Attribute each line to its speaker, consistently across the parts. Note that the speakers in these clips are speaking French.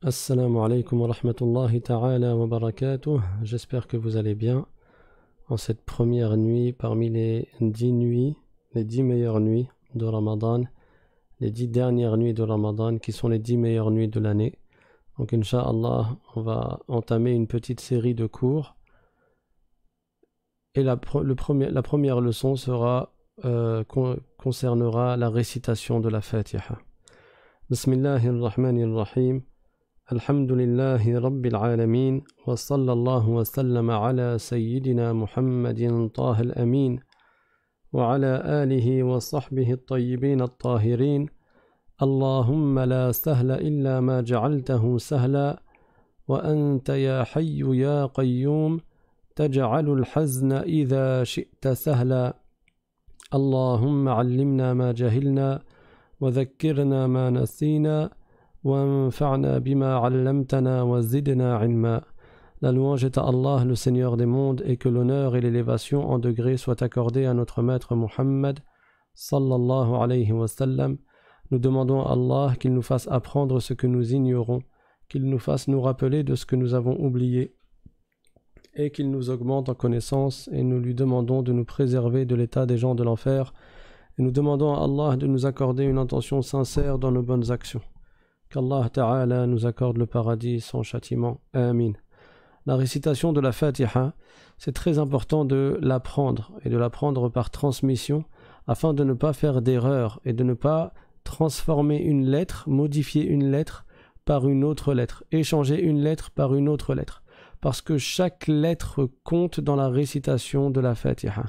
Speaker 1: Assalamu alaikum wa rahmatullahi ta'ala wa barakatuh. J'espère que vous allez bien en cette première nuit parmi les dix nuits, les dix meilleures nuits de Ramadan, les dix dernières nuits de Ramadan qui sont les dix meilleures nuits de l'année. Donc, Inch'Allah, on va entamer une petite série de cours. Et la, le premier, la première leçon sera, euh, concernera la récitation de la Fatiha. Bismillahir الحمد لله رب العالمين وصلى الله وسلم على سيدنا محمد طه الأمين وعلى آله وصحبه الطيبين الطاهرين اللهم لا سهل إلا ما جعلته سهلا وأنت يا حي يا قيوم تجعل الحزن إذا شئت سهلا اللهم علمنا ما جهلنا وذكرنا ما نسينا La louange est à Allah, le Seigneur des mondes, et que l'honneur et l'élévation en degré soient accordés à notre maître Muhammad, sallallahu alayhi Nous demandons à Allah qu'il nous fasse apprendre ce que nous ignorons, qu'il nous fasse nous rappeler de ce que nous avons oublié, et qu'il nous augmente en connaissance, et nous lui demandons de nous préserver de l'état des gens de l'enfer, et nous demandons à Allah de nous accorder une intention sincère dans nos bonnes actions. Qu'Allah Ta'ala nous accorde le paradis sans châtiment. Amin. La récitation de la Fatiha, c'est très important de l'apprendre et de l'apprendre par transmission afin de ne pas faire d'erreur et de ne pas transformer une lettre, modifier une lettre par une autre lettre, échanger une lettre par une autre lettre. Parce que chaque lettre compte dans la récitation de la Fatiha.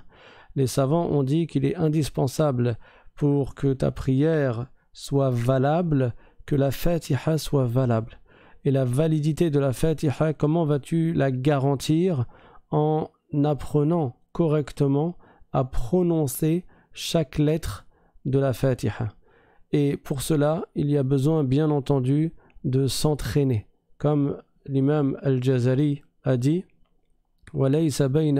Speaker 1: Les savants ont dit qu'il est indispensable pour que ta prière soit valable que la Fatiha soit valable. Et la validité de la Fatiha, comment vas-tu la garantir en apprenant correctement à prononcer chaque lettre de la Fatiha. Et pour cela, il y a besoin, bien entendu, de s'entraîner. Comme l'imam Al-Jazari a dit, c'est-à-dire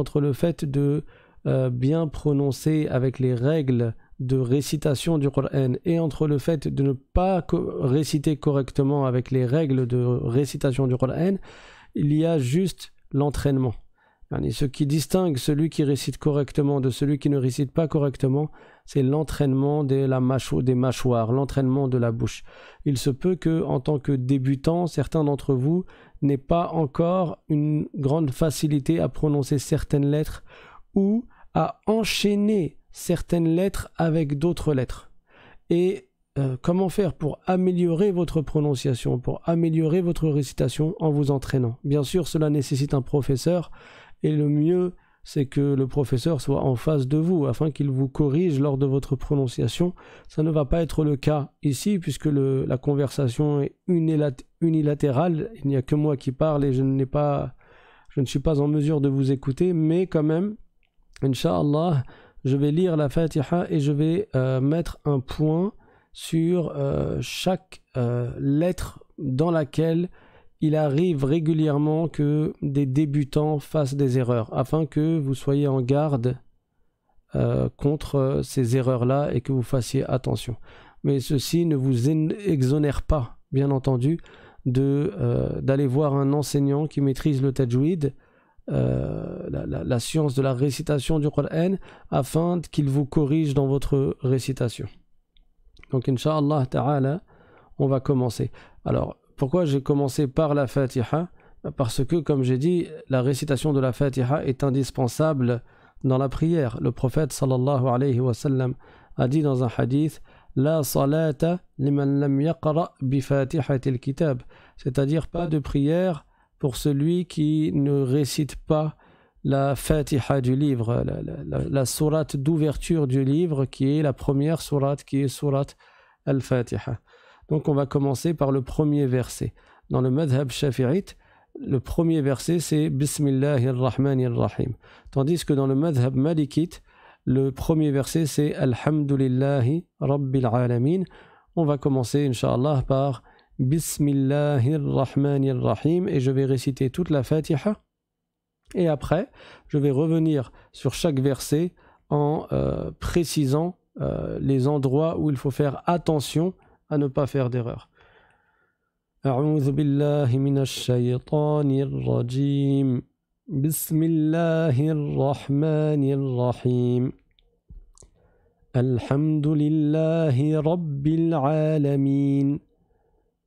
Speaker 1: entre le fait de euh, bien prononcée avec les règles de récitation du Coran et entre le fait de ne pas réciter correctement avec les règles de récitation du Coran, il y a juste l'entraînement. Ce qui distingue celui qui récite correctement de celui qui ne récite pas correctement, c'est l'entraînement des, des, mâchoires, l'entraînement de la bouche. Il se peut que, en tant que débutant, certains d'entre vous n'aient pas encore une grande facilité à prononcer certaines lettres ou à enchaîner certaines lettres avec d'autres lettres. Et euh, comment faire pour améliorer votre prononciation, pour améliorer votre récitation en vous entraînant Bien sûr, cela nécessite un professeur et le mieux, c'est que le professeur soit en face de vous afin qu'il vous corrige lors de votre prononciation. Ça ne va pas être le cas ici puisque la conversation est unilatérale. Il n'y a que moi qui parle et je n'ai pas, je ne suis pas en mesure de vous écouter, mais quand même, Inch'Allah, je vais lire la Fatiha et je vais euh, mettre un point sur euh, chaque euh, lettre dans laquelle il arrive régulièrement que des débutants fassent des erreurs, afin que vous soyez en garde contre ces erreurs-là et que vous fassiez attention. Mais ceci ne vous exonère pas, bien entendu, d'aller voir un enseignant qui maîtrise le tajwid euh, la, science de la récitation du Coran afin qu'il vous corrige dans votre récitation. Donc, Inch'Allah Ta'ala, on va commencer. Alors, pourquoi j'ai commencé par la Fatiha Parce que, comme j'ai dit, la récitation de la Fatiha est indispensable dans la prière. Le prophète sallallahu alayhi wa sallam a dit dans un hadith La salata liman lam yaqra bi kitab. C'est-à-dire, pas de prière pour celui qui ne récite pas la Fatiha du livre, la, sourate d'ouverture du livre qui est la première sourate qui est sourate Al-Fatiha. Donc on va commencer par le premier verset. Dans le madhab shafi'ite, le premier verset c'est Bismillahir Rahmanir Rahim. Tandis que dans le madhab Malikit, le premier verset c'est Alhamdulillahi Rabbil Alamin. On va commencer, Inch'Allah, par Bismillahir Rahmanir Rahim et je vais réciter toute la Fatiha et après je vais revenir sur chaque verset en euh, précisant euh, les endroits où il faut faire attention à ne pas faire d'erreur. أعوذ billahi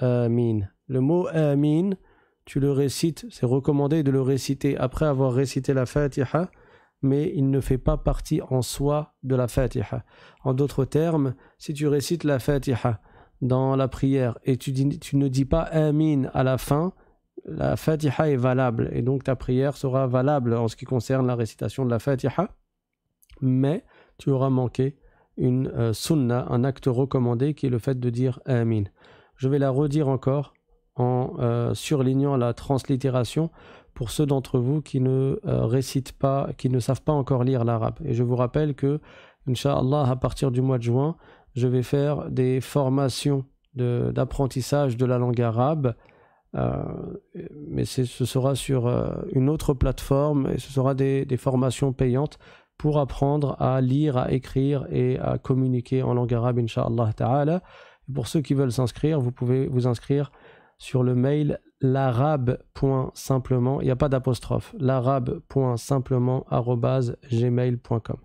Speaker 1: Amin. Le mot Amin, tu le récites, c'est recommandé de le réciter après avoir récité la Fatiha, mais il ne fait pas partie en soi de la Fatiha. En d'autres termes, si tu récites la Fatiha dans la prière et tu, tu ne dis pas Amin à la fin, la Fatiha est valable et donc ta prière sera valable en ce qui concerne la récitation de la Fatiha, mais tu auras manqué une euh, sunna, un acte recommandé qui est le fait de dire Amin. Je vais la redire encore en euh, surlignant la translittération pour ceux d'entre vous qui ne euh, récitent pas, qui ne savent pas encore lire l'arabe. Et je vous rappelle que, Inch'Allah, à partir du mois de juin, je vais faire des formations d'apprentissage de, la langue arabe, euh, mais ce sera sur une autre plateforme et ce sera des, formations payantes pour apprendre à lire, à écrire et à communiquer en langue arabe, inshallah Ta'ala. Pour ceux qui veulent s'inscrire, vous pouvez vous inscrire sur le mail l'arabe.simplement, il n'y a pas d'apostrophe, l'arabe.simplement.gmail.com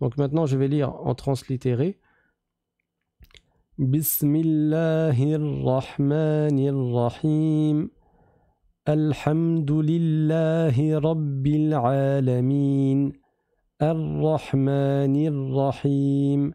Speaker 1: Donc maintenant, je vais lire en translittéré. Bismillahirrahmanirrahim. Alhamdulillahi rabbil alamin. Ar-Rahmanir-Rahim.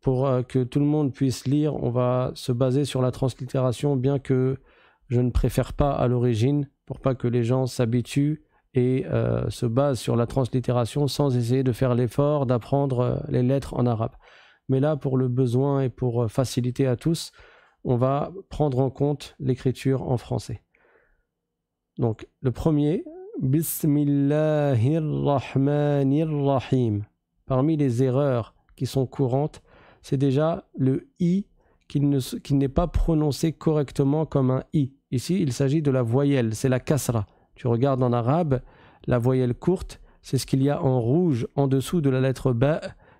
Speaker 1: pour euh, que tout le monde puisse lire, on va se baser sur la translittération, bien que je ne préfère pas à l'origine, pour pas que les gens s'habituent et euh, se basent sur la translittération sans essayer de faire l'effort d'apprendre euh, les lettres en arabe. Mais là, pour le besoin et pour faciliter à tous, on va prendre en compte l'écriture en français. Donc, le premier, Bismillahirrahmanirrahim. Parmi les erreurs qui sont courantes, c'est déjà le i qui n'est pas prononcé correctement comme un i. Ici, il s'agit de la voyelle, c'est la kasra. Tu regardes en arabe, la voyelle courte, c'est ce qu'il y a en rouge en dessous de la lettre b »,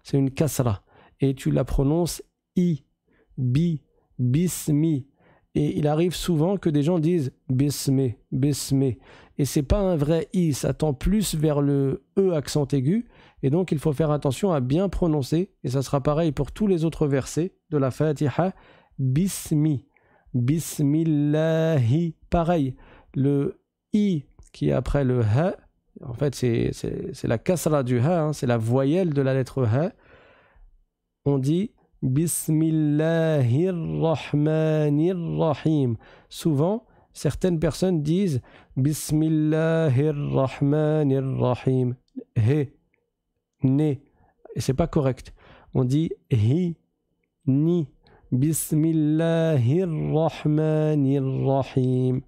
Speaker 1: c'est une kasra. Et tu la prononces i, bi, bismi. Et il arrive souvent que des gens disent bismi, bismi. Et c'est pas un vrai i, ça tend plus vers le e accent aigu et donc il faut faire attention à bien prononcer, et ça sera pareil pour tous les autres versets de la Fatiha, Bismi, Bismillahi, pareil. Le I qui est après le Ha, en fait c'est la kasra du Ha, hein, c'est la voyelle de la lettre Ha. On dit Rahim. Souvent, certaines personnes disent Bismillahirrahmanirrahim. Rahim né. Et c'est pas correct. On dit hi, ni. r-Rahim.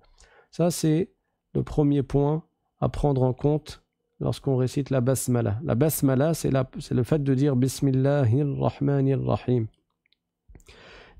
Speaker 1: Ça, c'est le premier point à prendre en compte lorsqu'on récite la basmala. La basmala, c'est le fait de dire r-Rahim.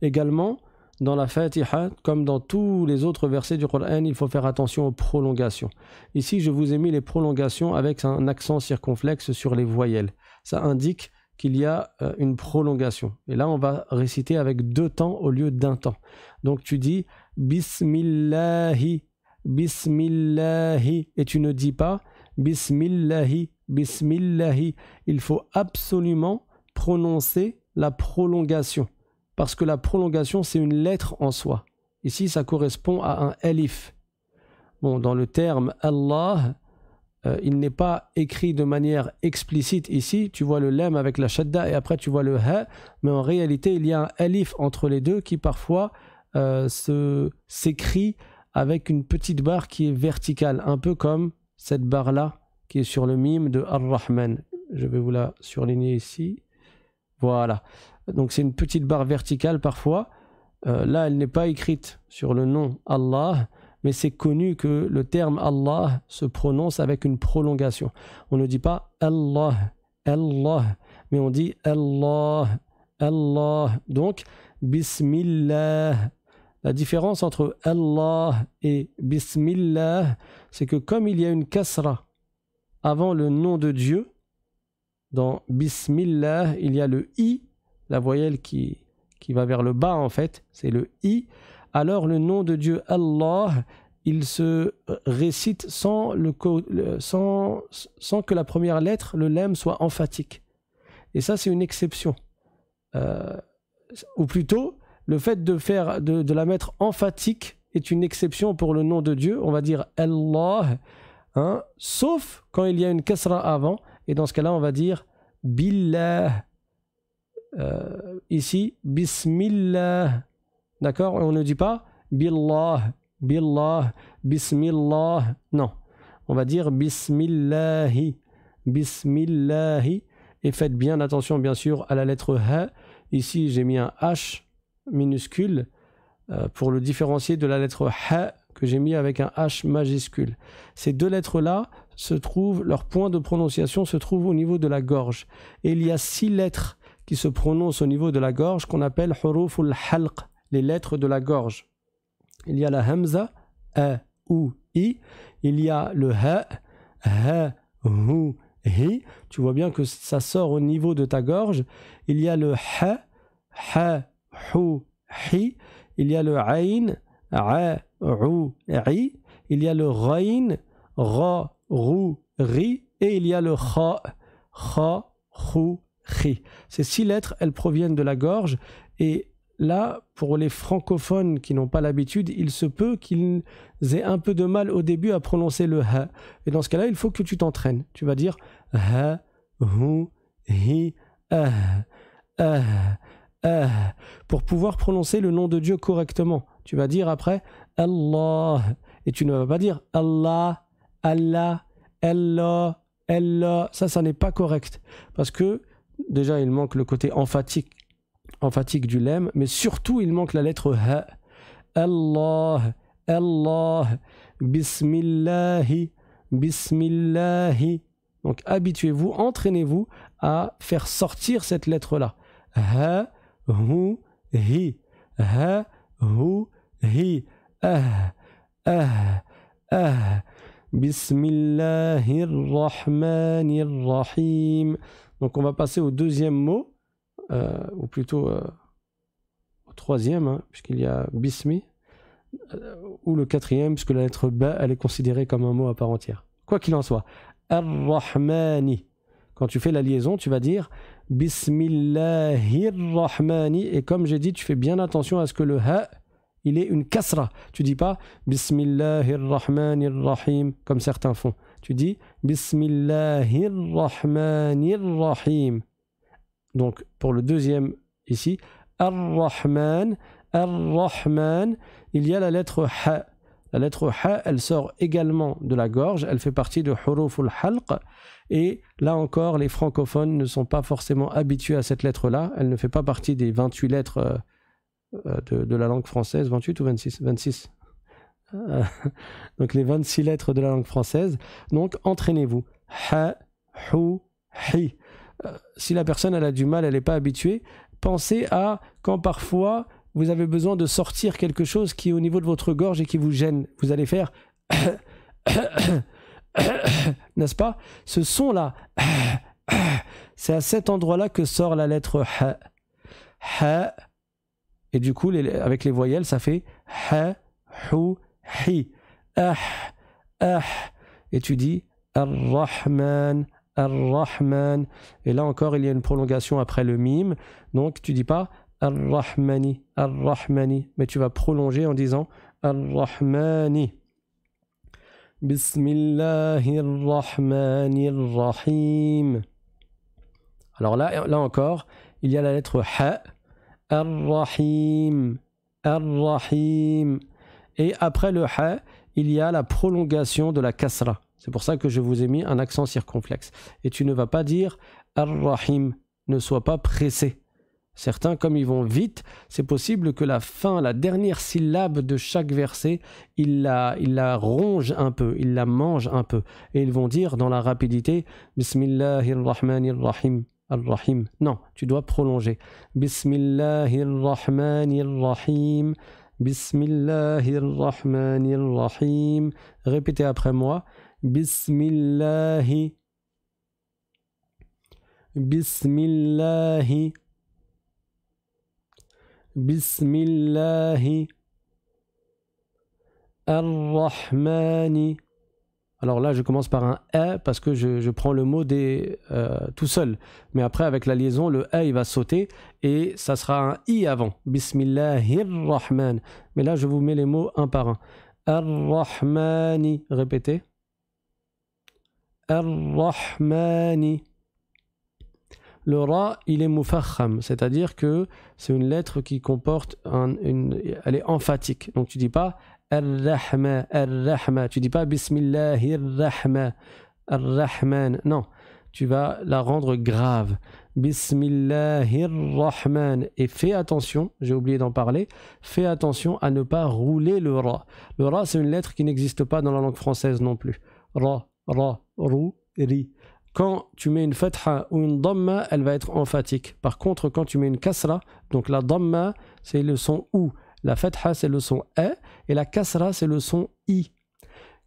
Speaker 1: Également, dans la Fatiha, comme dans tous les autres versets du Coran, il faut faire attention aux prolongations. Ici, je vous ai mis les prolongations avec un accent circonflexe sur les voyelles. Ça indique qu'il y a euh, une prolongation. Et là, on va réciter avec deux temps au lieu d'un temps. Donc tu dis Bismillahi, Bismillahi, et tu ne dis pas Bismillahi, Bismillahi. Il faut absolument prononcer la prolongation parce que la prolongation, c'est une lettre en soi. Ici, ça correspond à un alif. Bon, dans le terme Allah, euh, il n'est pas écrit de manière explicite ici. Tu vois le lem avec la shadda et après tu vois le ha. Mais en réalité, il y a un alif entre les deux qui parfois euh, se s'écrit avec une petite barre qui est verticale, un peu comme cette barre-là qui est sur le mime de Ar-Rahman. Je vais vous la surligner ici. Voilà. Donc c'est une petite barre verticale parfois. Euh, là, elle n'est pas écrite sur le nom Allah, mais c'est connu que le terme Allah se prononce avec une prolongation. On ne dit pas Allah, Allah, mais on dit Allah, Allah. Donc, Bismillah. La différence entre Allah et Bismillah, c'est que comme il y a une kasra avant le nom de Dieu, dans Bismillah, il y a le i la voyelle qui, qui va vers le bas en fait, c'est le I, alors le nom de Dieu Allah, il se récite sans, le, sans, sans que la première lettre, le lem, soit emphatique. Et ça, c'est une exception. Euh, ou plutôt, le fait de, faire, de, la mettre emphatique est une exception pour le nom de Dieu. On va dire Allah, hein, sauf quand il y a une kasra avant. Et dans ce cas-là, on va dire Billah. Euh, ici, Bismillah. D'accord On ne dit pas Billah, Billah, Bismillah. Non. On va dire Bismillahi, Bismillahi. Et faites bien attention, bien sûr, à la lettre H ». Ici, j'ai mis un H minuscule euh, pour le différencier de la lettre H », que j'ai mis avec un H majuscule. Ces deux lettres-là se trouvent, leur point de prononciation se trouve au niveau de la gorge. Et il y a six lettres qui se prononce au niveau de la gorge qu'on appelle huruful halq, les lettres de la gorge. Il y a la hamza, a, ou, i, il y a le ha, ha, ou hi, tu vois bien que ça sort au niveau de ta gorge. Il y a le ha, ha, hu, hi, il y a le ain, a, ou ri, il y a le rain, ra, ou ri, et il y a le kha, kha, hu, ces six lettres, elles proviennent de la gorge et là, pour les francophones qui n'ont pas l'habitude, il se peut qu'ils aient un peu de mal au début à prononcer le ha. Et dans ce cas-là, il faut que tu t'entraînes. Tu vas dire ha, hu, hi, ah, ah, ah pour pouvoir prononcer le nom de Dieu correctement. Tu vas dire après Allah. Et tu ne vas pas dire Allah, Allah, Allah, Allah. Ça, ça n'est pas correct. Parce que déjà il manque le côté emphatique, emphatique du lem, mais surtout il manque la lettre ha. Allah, Allah, Bismillahi, Bismillahi. Donc habituez-vous, entraînez-vous à faire sortir cette lettre-là. Ha, hu, hi. Ha, hu, hi. Ah, ah, ah. il-rahim. Donc on va passer au deuxième mot, euh, ou plutôt euh, au troisième, hein, puisqu'il y a bismi, euh, ou le quatrième, puisque la lettre B elle est considérée comme un mot à part entière. Quoi qu'il en soit, ar-Rahmani. Quand tu fais la liaison, tu vas dire bismillahir-rahmani », Et comme j'ai dit, tu fais bien attention à ce que le ha, il est une kasra. Tu dis pas », comme certains font tu dis al-Rahim. Donc pour le deuxième ici, Ar-Rahman, Ar-Rahman, il y a la lettre Ha. La lettre Ha, elle sort également de la gorge, elle fait partie de Huruful Halq. Et là encore, les francophones ne sont pas forcément habitués à cette lettre-là. Elle ne fait pas partie des 28 lettres euh, euh, de, de la langue française, 28 ou 26 26, euh, donc les 26 lettres de la langue française. Donc entraînez-vous. Euh, si la personne elle a du mal, elle n'est pas habituée, pensez à quand parfois vous avez besoin de sortir quelque chose qui est au niveau de votre gorge et qui vous gêne. Vous allez faire n'est-ce pas Ce son-là, c'est à cet endroit-là que sort la lettre Et du coup, avec les voyelles, ça fait hi, ah, ah. Et tu dis Ar-Rahman, Ar-Rahman. Et là encore, il y a une prolongation après le mime. Donc tu dis pas Ar-Rahmani, Ar-Rahmani, mais tu vas prolonger en disant Ar-Rahmani. al-Rahim. Alors là, là encore, il y a la lettre Ha. Ar-Rahim. Ar-Rahim. Et après le ha, il y a la prolongation de la kasra. C'est pour ça que je vous ai mis un accent circonflexe. Et tu ne vas pas dire ar-rahim, ne sois pas pressé. Certains, comme ils vont vite, c'est possible que la fin, la dernière syllabe de chaque verset, ils la, ils la rongent un peu, ils la mangent un peu. Et ils vont dire dans la rapidité Bismillahirrahmanirrahim. Ar-Rahim. Non, tu dois prolonger. ». بسم الله الرحمن الرحيم ريبيتي ابخي موا بسم الله بسم الله بسم الله الرحمن الرحيم Alors là, je commence par un e parce que je, prends le mot des, euh, tout seul. Mais après, avec la liaison, le E, il va sauter et ça sera un I avant. Bismillahirrahman. Mais là, je vous mets les mots un par un. Ar-Rahmani. Répétez. Ar-Rahmani. Le Ra, il est mufakham, c'est-à-dire que c'est une lettre qui comporte une. Elle est emphatique. Donc tu dis pas Ar-Rahma, Tu dis pas Bismillahir Rahma, Ar-Rahman. Non, tu vas la rendre grave. Bismillahir Rahman. Et fais attention, j'ai oublié d'en parler, fais attention à ne pas rouler le Ra. Le Ra, c'est une lettre qui n'existe pas dans la langue française non plus. Ra, Ra, Rou, Ri. Quand tu mets une fatha ou une dhamma, elle va être emphatique. Par contre, quand tu mets une kasra, donc la dhamma, c'est le son ou. La fatha, c'est le son E et la kasra, c'est le son I.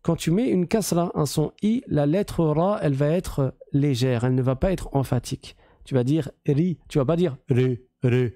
Speaker 1: Quand tu mets une kasra, un son I, la lettre ra, elle va être légère, elle ne va pas être emphatique. Tu vas dire ri, tu vas pas dire ri, ri, euh,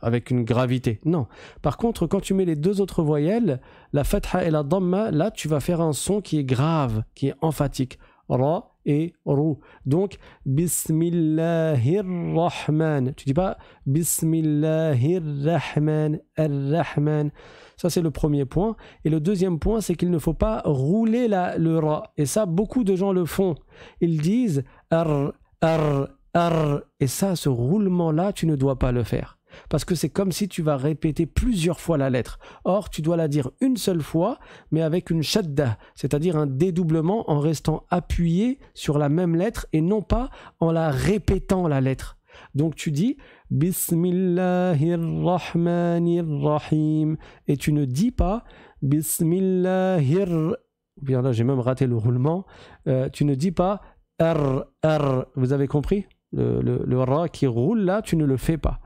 Speaker 1: avec une gravité. Non. Par contre, quand tu mets les deux autres voyelles, la fatha et la dhamma, là, tu vas faire un son qui est grave, qui est emphatique. Ra, et roux. Donc, Bismillahirrahman. Tu dis pas Bismillahirrahman, Ar-Rahman. Ça, c'est le premier point. Et le deuxième point, c'est qu'il ne faut pas rouler la, le ra. Et ça, beaucoup de gens le font. Ils disent Ar, Ar, Ar. Et ça, ce roulement-là, tu ne dois pas le faire parce que c'est comme si tu vas répéter plusieurs fois la lettre. Or, tu dois la dire une seule fois, mais avec une shadda, c'est-à-dire un dédoublement en restant appuyé sur la même lettre et non pas en la répétant la lettre. Donc tu dis Bismillahirrahmanirrahim et tu ne dis pas Bismillahir bien là j'ai même raté le roulement euh, tu ne dis pas R R vous avez compris le, le ra qui roule là tu ne le fais pas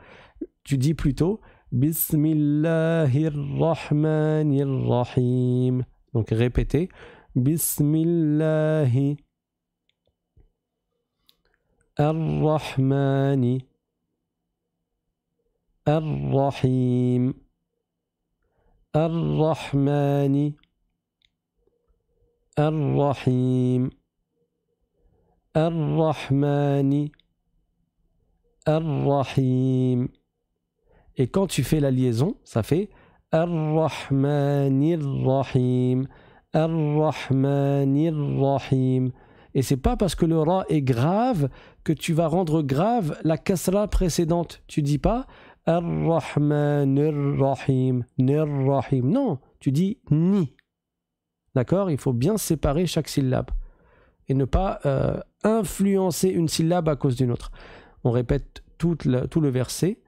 Speaker 1: tu dis plutôt Bismillahirrahmanirrahim. Donc répétez Bismillahi Ar-Rahmani Ar-Rahim Ar-Rahmani Ar-Rahim Ar-Rahmani Ar-Rahim ar Et quand tu fais la liaison, ça fait Ar-Rahmanir Rahim. Ar-Rahmanir Rahim. Et c'est pas parce que le ra est grave que tu vas rendre grave la kasra précédente. Tu dis pas Ar-Rahmanir Rahim. Nir Rahim. Non, tu dis ni. D'accord Il faut bien séparer chaque syllabe et ne pas euh, influencer une syllabe à cause d'une autre. On répète tout le verset.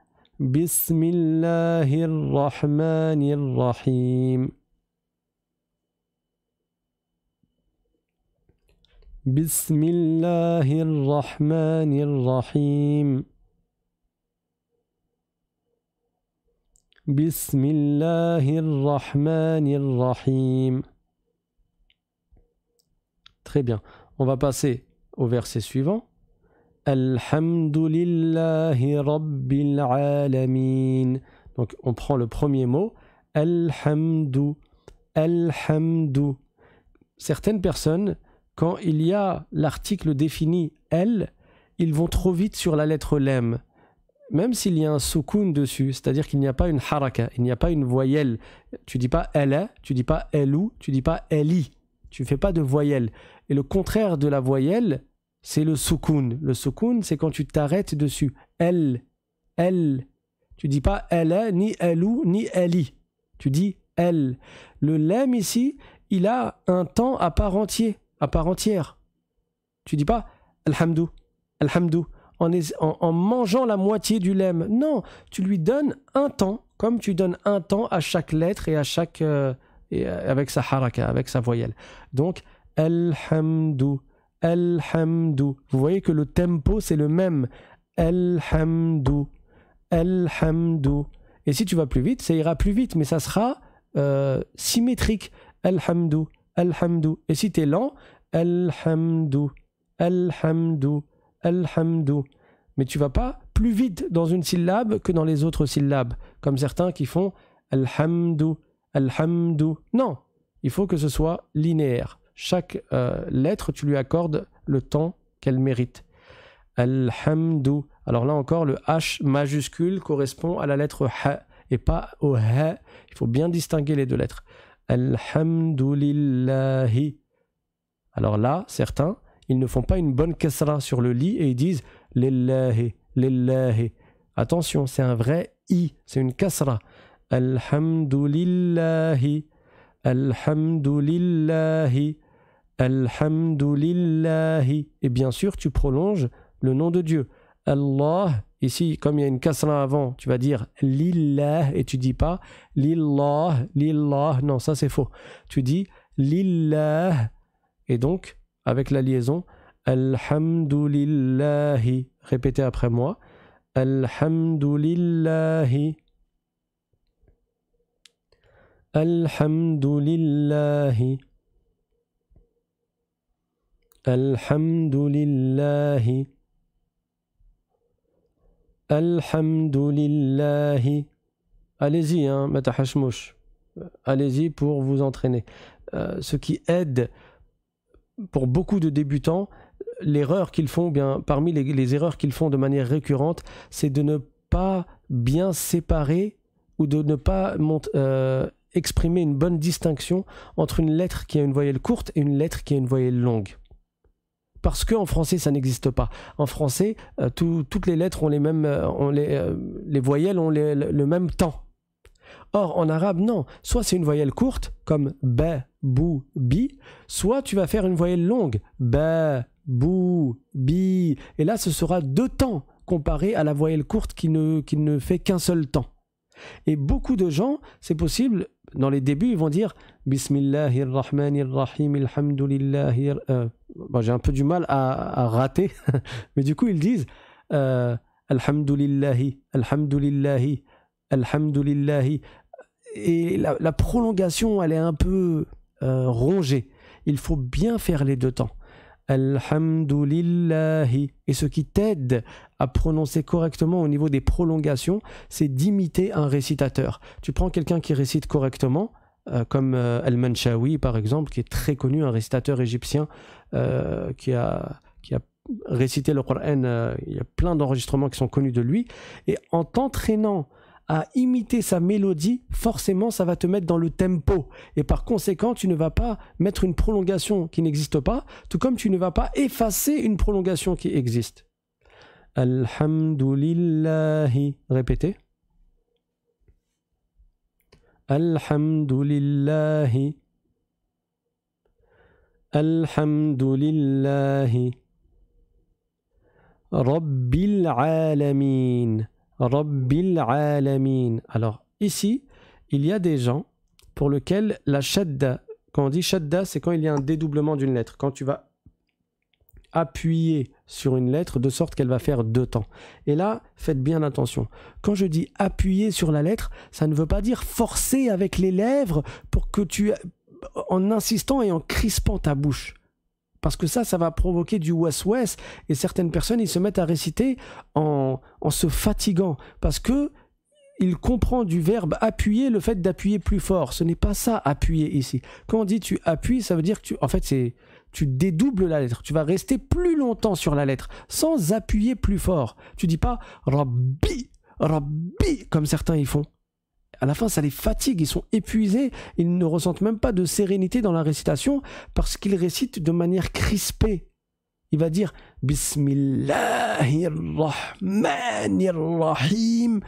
Speaker 1: بسم الله الرحمن الرحيم بسم الله الرحمن الرحيم بسم الله الرحمن الرحيم Très bien. On va passer au verset suivant. Rabbil Donc on prend le premier mot, Alhamdu. Alhamdu. Certaines personnes, quand il y a l'article défini L, ils vont trop vite sur la lettre lem. Même s'il y a un soukoun dessus, c'est-à-dire qu'il n'y a pas une haraka, il n'y a pas une voyelle. Tu dis pas elle, tu dis pas ou, tu dis pas eli. Tu fais pas de voyelle. Et le contraire de la voyelle, c'est le soukoun. Le soukoun, c'est quand tu t'arrêtes dessus. Elle, elle. Tu dis pas elle, hein, ni elou, ni eli. Tu dis elle. Le lem ici, il a un temps à part entier, à part entière. Tu dis pas alhamdou, alhamdou, en, mangeant la moitié du lem. Non, tu lui donnes un temps, comme tu donnes un temps à chaque lettre et à chaque. Euh, euh, avec sa haraka, avec sa voyelle. Donc, alhamdou hamdou. Vous voyez que le tempo, c'est le même. Et si tu vas plus vite, ça ira plus vite, mais ça sera euh, symétrique. el hamdou. Et si tu es lent, hamdou, Alhamdu. hamdou. Mais tu vas pas plus vite dans une syllabe que dans les autres syllabes, comme certains qui font Alhamdu. Non, il faut que ce soit linéaire chaque euh, lettre, tu lui accordes le temps qu'elle mérite. Alhamdou. Alors là encore, le H majuscule correspond à la lettre H et pas au H Il faut bien distinguer les deux lettres. Alhamdulillahi. Alors là, certains, ils ne font pas une bonne kasra sur le lit et ils disent Lillahi, Lillahi. Attention, c'est un vrai I, c'est une kasra. Alhamdulillahi, alhamdulillahi alhamdoulillah, Et bien sûr, tu prolonges le nom de Dieu. Allah, ici, comme il y a une kasra avant, tu vas dire lillah et tu dis pas lillah, lillah. Non, ça c'est faux. Tu dis lillah. Et donc, avec la liaison, alhamdoulillah, Répétez après moi. Alhamdoulillahi Alhamdoulillahi الحمد لله Allez-y, hein, Matahashmosh. Allez-y pour vous entraîner. Euh, ce qui aide pour beaucoup de débutants, l'erreur qu'ils font, bien, parmi les, erreurs qu'ils font de manière récurrente, c'est de ne pas bien séparer ou de ne pas euh, exprimer une bonne distinction entre une lettre qui a une voyelle courte et une lettre qui a une voyelle longue parce qu'en français, ça n'existe pas. En français, euh, toutes les lettres ont les mêmes, euh, euh, les, voyelles ont le, même temps. Or, en arabe, non. Soit c'est une voyelle courte, comme ba, bou, bi, soit tu vas faire une voyelle longue, ba, bou, bi. Et là, ce sera deux temps comparé à la voyelle courte qui ne, qui ne fait qu'un seul temps. Et beaucoup de gens, c'est possible, dans les débuts, ils vont dire Bismillahirrahmanirrahim, Rahmanir Rahim, euh, J'ai un peu du mal à, rater, mais du coup, ils disent euh, Alhamdulillahi, Alhamdulillahi, Alhamdulillahi. Et la, prolongation, elle est un peu euh, rongée. Il faut bien faire les deux temps. Alhamdulillahi. Et ce qui t'aide à prononcer correctement au niveau des prolongations, c'est d'imiter un récitateur. Tu prends quelqu'un qui récite correctement, euh, comme euh, Al-Manshawi par exemple, qui est très connu, un récitateur égyptien euh, qui, a, qui a récité le Coran. il y a plein d'enregistrements qui sont connus de lui. Et en t'entraînant à imiter sa mélodie, forcément ça va te mettre dans le tempo. Et par conséquent, tu ne vas pas mettre une prolongation qui n'existe pas, tout comme tu ne vas pas effacer une prolongation qui existe. Alhamdulillahi. Répétez. Alhamdulillahi. Alhamdulillahi. Rabbil alamin. Rabbil alamin. Alors ici, il y a des gens pour lesquels la shadda, quand on dit shadda, c'est quand il y a un dédoublement d'une lettre, quand tu vas appuyer sur une lettre de sorte qu'elle va faire deux temps. Et là, faites bien attention. Quand je dis appuyer sur la lettre, ça ne veut pas dire forcer avec les lèvres pour que tu en insistant et en crispant ta bouche. Parce que ça, ça va provoquer du was-was et certaines personnes, ils se mettent à réciter en, en se fatiguant parce que il comprend du verbe appuyer le fait d'appuyer plus fort. Ce n'est pas ça appuyer ici. Quand on dit tu appuies, ça veut dire que tu, en fait, c'est tu dédoubles la lettre. Tu vas rester plus longtemps sur la lettre sans appuyer plus fort. Tu dis pas rabbi, rabbi comme certains y font à la fin, ça les fatigue, ils sont épuisés, ils ne ressentent même pas de sérénité dans la récitation parce qu'ils récitent de manière crispée. Il va dire Bismillahirrahmanirrahim,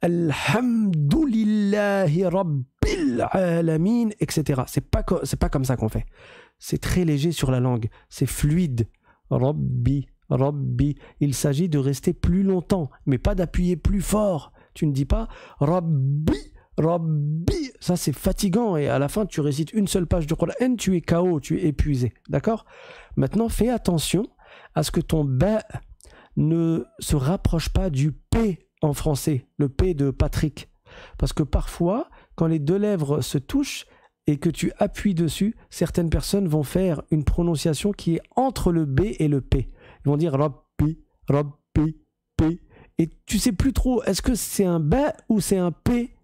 Speaker 1: Alhamdulillahi Rabbil Alamin, etc. C'est pas, c'est pas comme ça qu'on fait. C'est très léger sur la langue, c'est fluide. Rabbi, Rabbi. Il s'agit de rester plus longtemps, mais pas d'appuyer plus fort. Tu ne dis pas Rabbi Rabbi, ça c'est fatigant et à la fin tu récites une seule page du Coran, tu es KO, tu es épuisé, d'accord Maintenant fais attention à ce que ton B ne se rapproche pas du P en français, le P de Patrick. Parce que parfois, quand les deux lèvres se touchent et que tu appuies dessus, certaines personnes vont faire une prononciation qui est entre le B et le P. Ils vont dire Rabbi, Rabbi, P. Et tu sais plus trop, est-ce que c'est un B ou c'est un P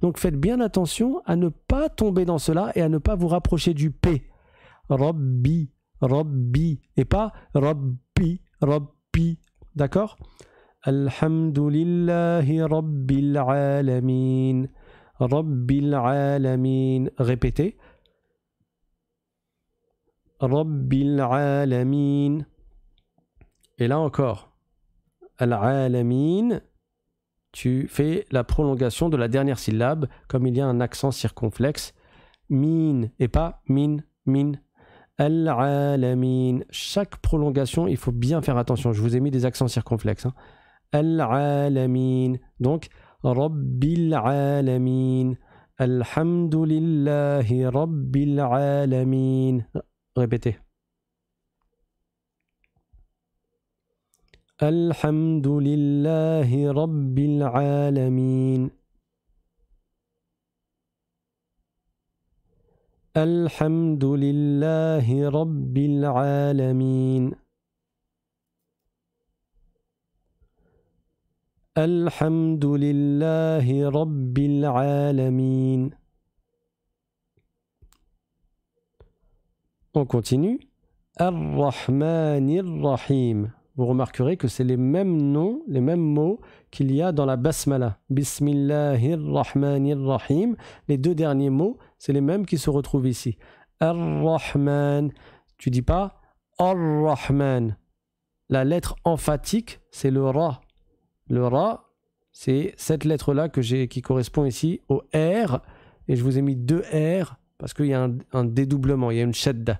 Speaker 1: donc faites bien attention à ne pas tomber dans cela et à ne pas vous rapprocher du P. Rabbi, Rabbi, et pas Rabbi, Rabbi. D'accord Alhamdulillahi Rabbil Alamin. Rabbil Alamin. Répétez. Rabbil Alamin. Et là encore. Al-Alamin tu fais la prolongation de la dernière syllabe, comme il y a un accent circonflexe, min, et pas min, min. Al-alamin. Chaque prolongation, il faut bien faire attention. Je vous ai mis des accents circonflexes. Hein. Al-alamin. Donc, Rabbil alamin. Alhamdulillahi Rabbil alamin. Répétez. الحمد لله رب العالمين الحمد لله رب العالمين الحمد لله رب العالمين On continue. الرحمن الرحيم vous remarquerez que c'est les mêmes noms, les mêmes mots qu'il y a dans la basmala. Bismillahirrahmanirrahim. Les deux derniers mots, c'est les mêmes qui se retrouvent ici. Ar-Rahman. Tu dis pas Ar-Rahman. La lettre emphatique, c'est le Ra. Le Ra, c'est cette lettre-là que j'ai, qui correspond ici au R. Et je vous ai mis deux R parce qu'il y a un, un, dédoublement, il y a une shadda.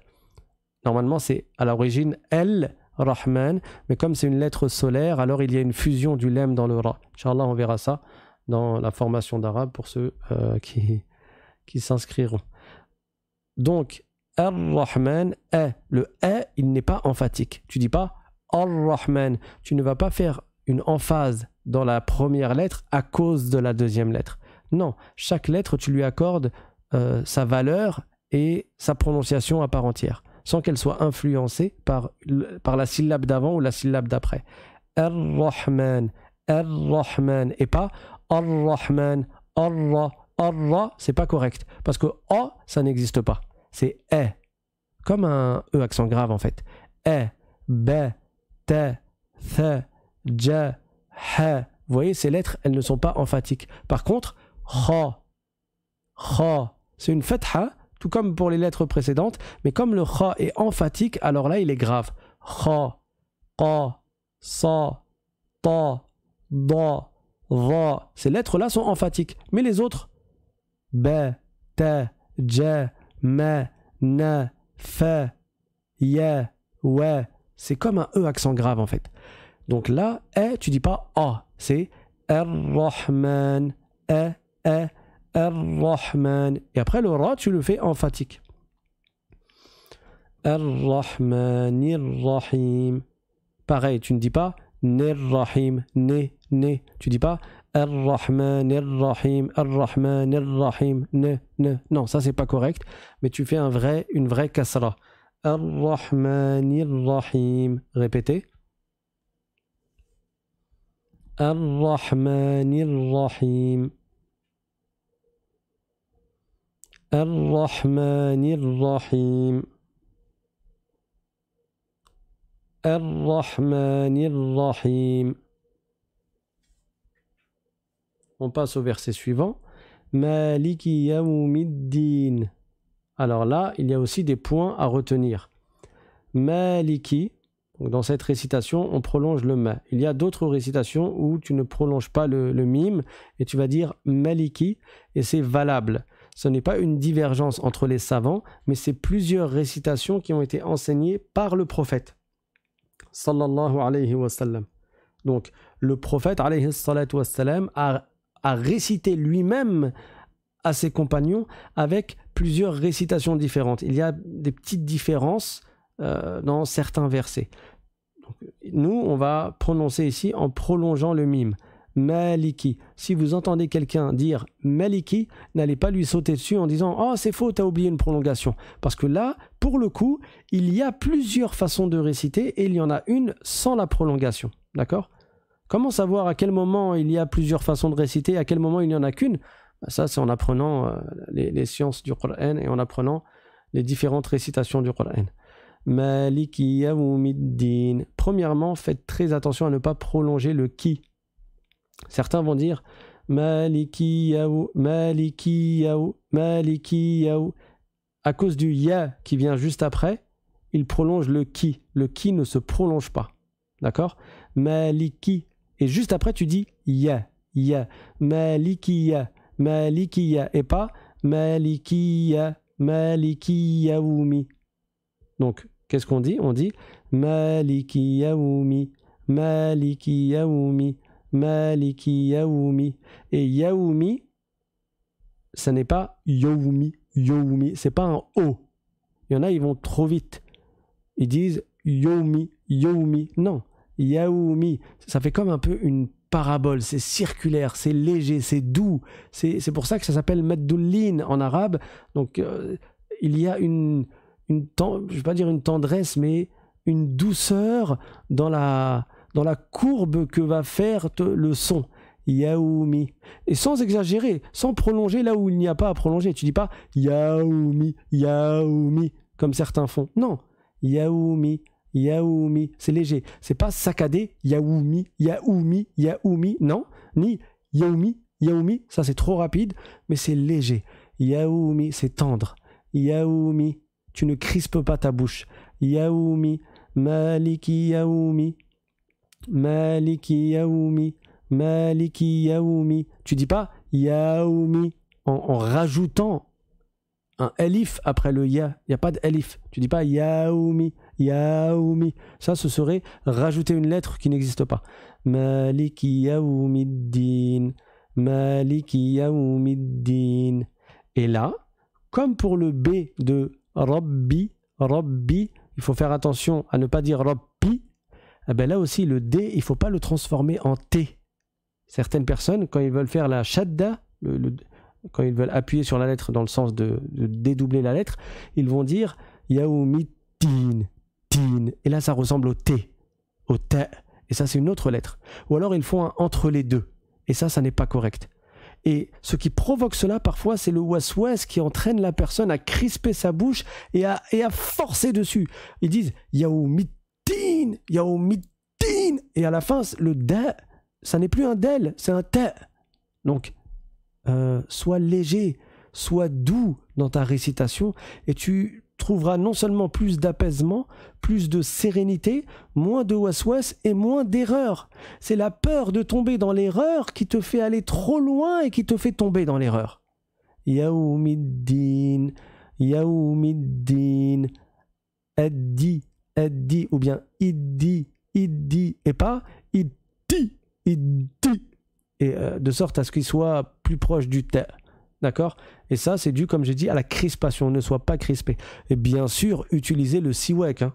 Speaker 1: Normalement, c'est à l'origine L Rahman. Mais comme c'est une lettre solaire, alors il y a une fusion du lem dans le ra. Inch'Allah, on verra ça dans la formation d'arabe pour ceux euh, qui, qui s'inscriront. Donc, Ar-Rahman, est Le A, il n'est pas emphatique. Tu dis pas Ar-Rahman. Tu ne vas pas faire une emphase dans la première lettre à cause de la deuxième lettre. Non, chaque lettre, tu lui accordes euh, sa valeur et sa prononciation à part entière sans qu'elle soit influencée par, par la syllabe d'avant ou la syllabe d'après. Ar-Rahman, Ar-Rahman, et pas Ar-Rahman, Ar-Ra, Ar-Ra, c'est pas correct, parce que A, ça n'existe pas. C'est E, comme un E accent grave en fait. E, B, T, Th, J, H. Vous voyez, ces lettres, elles ne sont pas emphatiques. Par contre, Kha, Kha, c'est une fatha tout comme pour les lettres précédentes, mais comme le Kha est emphatique, alors là il est grave. Kha, Qa, Sa, Ta, Da, Va. Ces lettres-là sont emphatiques, mais les autres, Be, Ta, Ja, Ma, Na, Fa, Ya, Wa, c'est comme un E accent grave en fait. Donc là, E, tu dis pas A, c'est Ar-Rahman, E, e. Ar-Rahman. Et après le Ra, tu le fais emphatique. Ar-Rahmanir Rahim. Pareil, tu ne dis pas Ner Rahim, Ne, Ne. Tu dis pas Ar-Rahmanir Rahim, Ar-Rahmanir Rahim, Ne, Ne. Non, ça c'est pas correct, mais tu fais un vrai, une vraie kasra. Ar-Rahmanir Rahim. Répétez. Ar-Rahmanir Rahim. الرحمن الرحيم الرحمن الرحيم On passe au verset suivant. Maliki yawmiddin. Alors là, il y a aussi des points à retenir. Maliki, dans cette récitation, on prolonge le ma. Il y a d'autres récitations où tu ne prolonges pas le, le mime et tu vas dire Maliki et c'est valable ce n'est pas une divergence entre les savants, mais c'est plusieurs récitations qui ont été enseignées par le prophète. Donc, le prophète a, récité lui-même à ses compagnons avec plusieurs récitations différentes. Il y a des petites différences euh, dans certains versets. nous, on va prononcer ici en prolongeant le mime. Maliki. Si vous entendez quelqu'un dire Maliki, n'allez pas lui sauter dessus en disant Oh, c'est faux, t'as oublié une prolongation. Parce que là, pour le coup, il y a plusieurs façons de réciter et il y en a une sans la prolongation. D'accord Comment savoir à quel moment il y a plusieurs façons de réciter, à quel moment il n'y en a qu'une bah, Ça, c'est en apprenant euh, les, sciences du Qur'an et en apprenant les différentes récitations du Qur'an. Maliki Premièrement, faites très attention à ne pas prolonger le qui Certains vont dire Maliki yaou, Maliki Maliki À cause du ya qui vient juste après, il prolonge le ki ». Le qui ne se prolonge pas. D'accord Maliki. Et juste après, tu dis ya, ya, Maliki Malikiya ». Et pas Maliki ya, Maliki Donc, qu'est-ce qu'on dit On dit Maliki yaoumi, Maliki Maliki Yaoumi. Et Yaoumi, ça n'est pas Yaoumi, Yaoumi, c'est pas un O. Il y en a, ils vont trop vite. Ils disent Yaoumi, Yaoumi. Non, Yaoumi. Ça fait comme un peu une parabole, c'est circulaire, c'est léger, c'est doux. C'est pour ça que ça s'appelle Maddouline en arabe. Donc euh, il y a une, une je vais pas dire une tendresse, mais une douceur dans la, dans la courbe que va faire le son. Yaoumi. Et sans exagérer, sans prolonger là où il n'y a pas à prolonger. Tu dis pas Yaoumi, Yaoumi, comme certains font. Non. Yaoumi, Yaoumi. C'est léger. C'est pas saccadé. Yaoumi, Yaoumi, Yaoumi. Non. Ni Yaoumi, Yaoumi. Ça, c'est trop rapide, mais c'est léger. Yaoumi, c'est tendre. Yaoumi, tu ne crispes pas ta bouche. Yaoumi, Maliki Yaoumi. Maliki yaoumi, Maliki yaoumi. Tu dis pas yaoumi en, rajoutant un elif après le ya. Il n'y a pas d'elif. Tu dis pas yaoumi, yaoumi. Ça, ce serait rajouter une lettre qui n'existe pas. Maliki din Maliki din Et là, comme pour le B de robbi Rabbi, il faut faire attention à ne pas dire Rabbi, ah ben là aussi, le D, il faut pas le transformer en T. Certaines personnes, quand ils veulent faire la shadda, quand ils veulent appuyer sur la lettre dans le sens de, dédoubler la lettre, ils vont dire Yaoumi tin, Et là, ça ressemble au T, au T. Et ça, c'est une autre lettre. Ou alors, ils font un entre les deux. Et ça, ça n'est pas correct. Et ce qui provoque cela parfois, c'est le waswas qui entraîne la personne à crisper sa bouche et à, forcer dessus. Ils disent Yaoumi din, yaumiddin. Et à la fin, le da, ça n'est plus un del, c'est un ta. Donc, euh, sois léger, sois doux dans ta récitation et tu trouveras non seulement plus d'apaisement, plus de sérénité, moins de waswas et moins d'erreurs. C'est la peur de tomber dans l'erreur qui te fait aller trop loin et qui te fait tomber dans l'erreur. Yaumiddin, Yaumiddin, Addi, Eddi ou bien Iddi, Iddi et pas Iddi, Iddi. Et euh, de sorte à ce qu'il soit plus proche du T. D'accord Et ça, c'est dû, comme j'ai dit, à la crispation. Ne soit pas crispé. Et bien sûr, utilisez le siwak. Hein.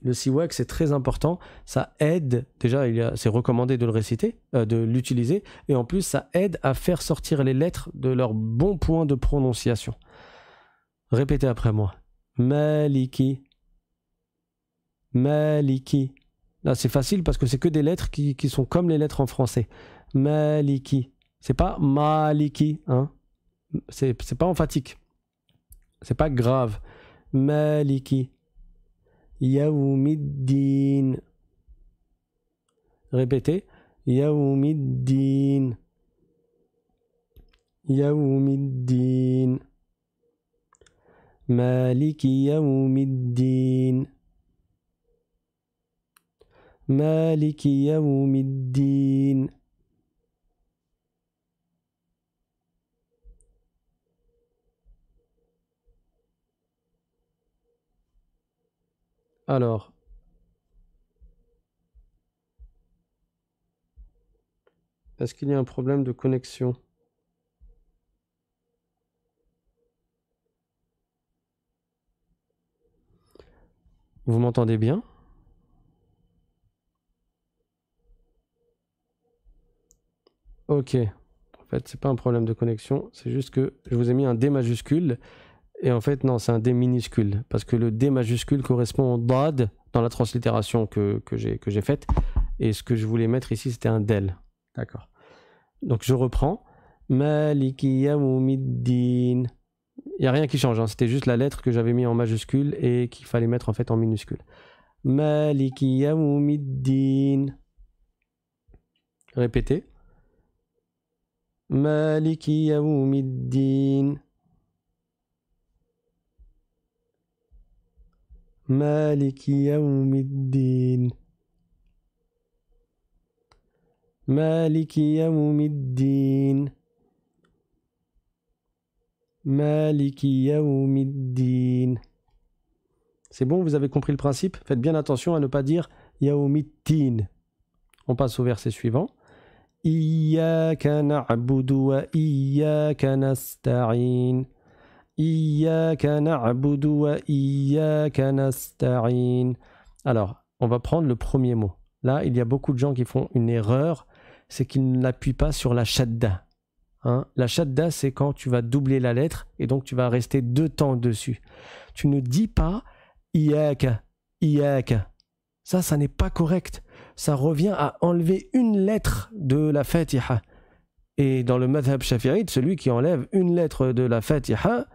Speaker 1: Le siwak, c'est très important. Ça aide. Déjà, c'est recommandé de le réciter, euh, de l'utiliser. Et en plus, ça aide à faire sortir les lettres de leur bon point de prononciation. Répétez après moi. Maliki. Maliki. Là, c'est facile parce que c'est que des lettres qui, sont comme les lettres en français. Maliki. C'est pas Maliki, hein. C'est pas emphatique. C'est pas grave. Maliki. Yawmiddin. Répétez. Yawmiddin. Yawmiddin. Maliki Yawmiddin. Alors, est-ce qu'il y a un problème de connexion Vous m'entendez bien Ok. En fait, c'est pas un problème de connexion, c'est juste que je vous ai mis un D majuscule. Et en fait, non, c'est un D minuscule. Parce que le D majuscule correspond au DAD dans la translittération que, que j'ai faite. Et ce que je voulais mettre ici, c'était un DEL. D'accord. Donc je reprends. Maliki Il n'y a rien qui change. Hein. C'était juste la lettre que j'avais mis en majuscule et qu'il fallait mettre en fait en minuscule. Maliki Répétez. Maliki يوم الدين مالك يوم الدين Maliki يوم C'est bon, vous avez compris le principe Faites bien attention à ne pas dire Yaomittin. On passe au verset suivant. Alors, on va prendre le premier mot. Là, il y a beaucoup de gens qui font une erreur, c'est qu'ils n'appuient pas sur la shadda. Hein. la shadda, c'est quand tu vas doubler la lettre et donc tu vas rester deux temps dessus. Tu ne dis pas iyak, iyak. Ça, ça n'est pas correct ça revient à enlever une lettre de la Fatiha. Et dans le madhab shafi'ite, celui qui enlève une lettre de la Fatiha,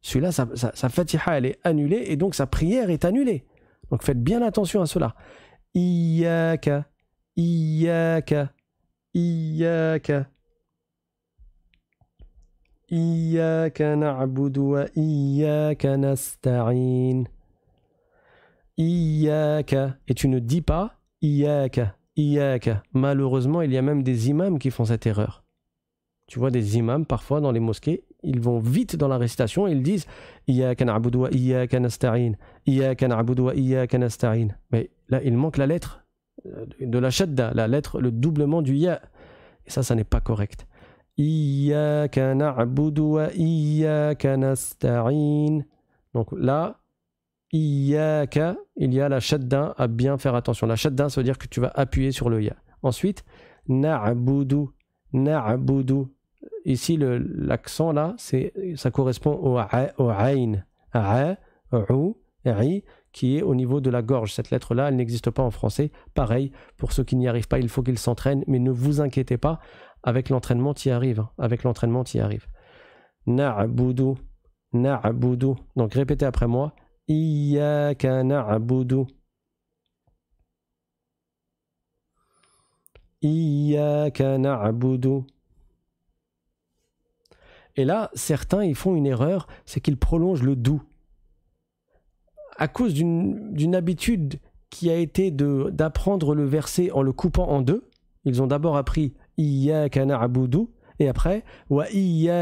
Speaker 1: celui-là, sa, Fatiha, elle est annulée et donc sa prière est annulée. Donc faites bien attention à cela. Iyaka, Iyaka, Iyaka. Iyaka na'budu wa Iyaka nasta'in. Iyaka. Et tu ne dis pas Iyaka, Malheureusement, il y a même des imams qui font cette erreur. Tu vois des imams parfois dans les mosquées, ils vont vite dans la récitation et ils disent na'budu wa nasta'in. na'budu wa Mais là, il manque la lettre euh, de la shadda, la lettre, le doublement du ya. Et ça, ça n'est pas correct. Iyaka na'budu wa Donc là, il y a la d'un à bien faire attention. La shadda, ça veut dire que tu vas appuyer sur le ya. Ensuite, na'aboudou na'budu. Ici, l'accent là, c'est ça correspond au a'in A, ou, qui est au niveau de la gorge. Cette lettre-là, elle n'existe pas en français. Pareil, pour ceux qui n'y arrivent pas, il faut qu'ils s'entraînent, mais ne vous inquiétez pas, avec l'entraînement, tu y arrives. Hein. Avec l'entraînement, tu y arrives. Na'budu, Donc répétez après moi. Et là, certains, ils font une erreur, c'est qu'ils prolongent le dou À cause d'une habitude qui a été d'apprendre le verset en le coupant en deux, ils ont d'abord appris kana na'budu et après Wa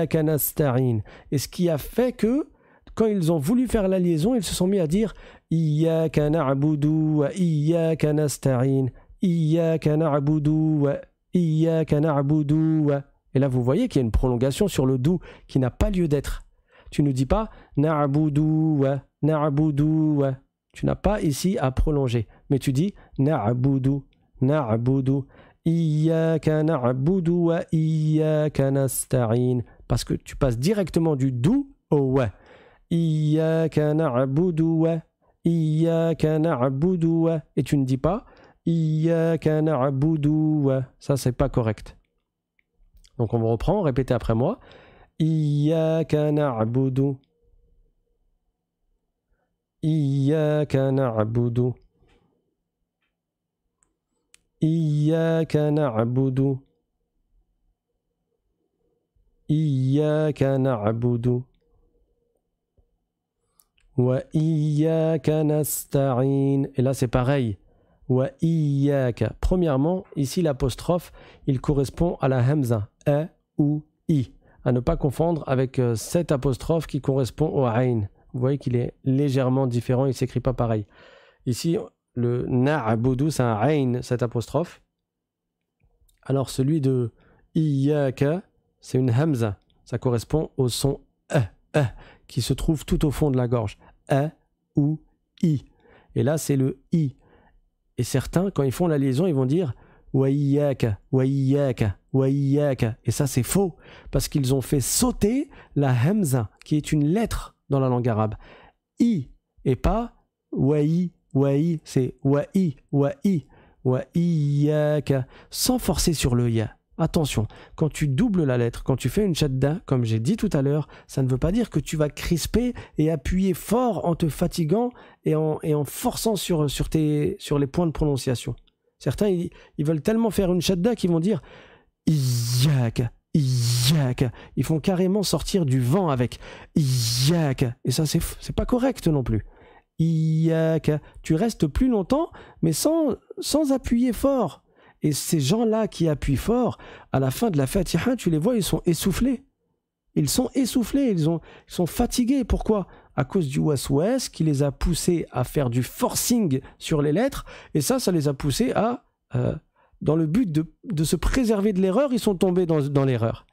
Speaker 1: kana nasta'in. Et ce qui a fait que quand ils ont voulu faire la liaison, ils se sont mis à dire Iyaka na'budu wa iyaka nasta'in. Iyaka na'budu wa iyaka na'budu wa. Et là, vous voyez qu'il y a une prolongation sur le dou qui n'a pas lieu d'être. Tu ne dis pas na'budu wa na'budu wa. Tu n'as pas ici à prolonger, mais tu dis na'budu na'budu. Iyaka na'budu wa iyaka nasta'in. Parce que tu passes directement du dou au wa. Iya kana a Et tu ne dis pas. Il y Ça, c'est pas correct. Donc, on reprend, répétez après moi. Il y a Iya kana Il y kana Iya Il y et là, c'est pareil. Premièrement, ici, l'apostrophe, il correspond à la hamza. E ou I. À ne pas confondre avec euh, cette apostrophe qui correspond au ayn. Vous voyez qu'il est légèrement différent, il ne s'écrit pas pareil. Ici, le na'aboudou c'est un ayn, cette apostrophe. Alors celui de iyaka, c'est une hamza. Ça correspond au son e, e, qui se trouve tout au fond de la gorge ou I. Et là, c'est le I. Et certains, quand ils font la liaison, ils vont dire Et ça, c'est faux, parce qu'ils ont fait sauter la Hamza, qui est une lettre dans la langue arabe. I, et pas Waï, Waï, c'est Waï, Waï, Waïyak, sans forcer sur le Ya. Attention, quand tu doubles la lettre, quand tu fais une d'un, comme j'ai dit tout à l'heure, ça ne veut pas dire que tu vas crisper et appuyer fort en te fatiguant et en, forçant sur, les points de prononciation. Certains, ils, veulent tellement faire une shadda qu'ils vont dire Yak, Yak. Ils font carrément sortir du vent avec Yak. Et ça, c'est pas correct non plus. Yak. Tu restes plus longtemps, mais sans appuyer fort. Et ces gens-là qui appuient fort, à la fin de la fête, tu les vois, ils sont essoufflés. Ils sont essoufflés, ils, ont, sont fatigués. Pourquoi À cause du waswas qui les a poussés à faire du forcing sur les lettres. Et ça, ça les a poussés à, euh, dans le but de, se préserver de l'erreur, ils sont tombés dans, l'erreur.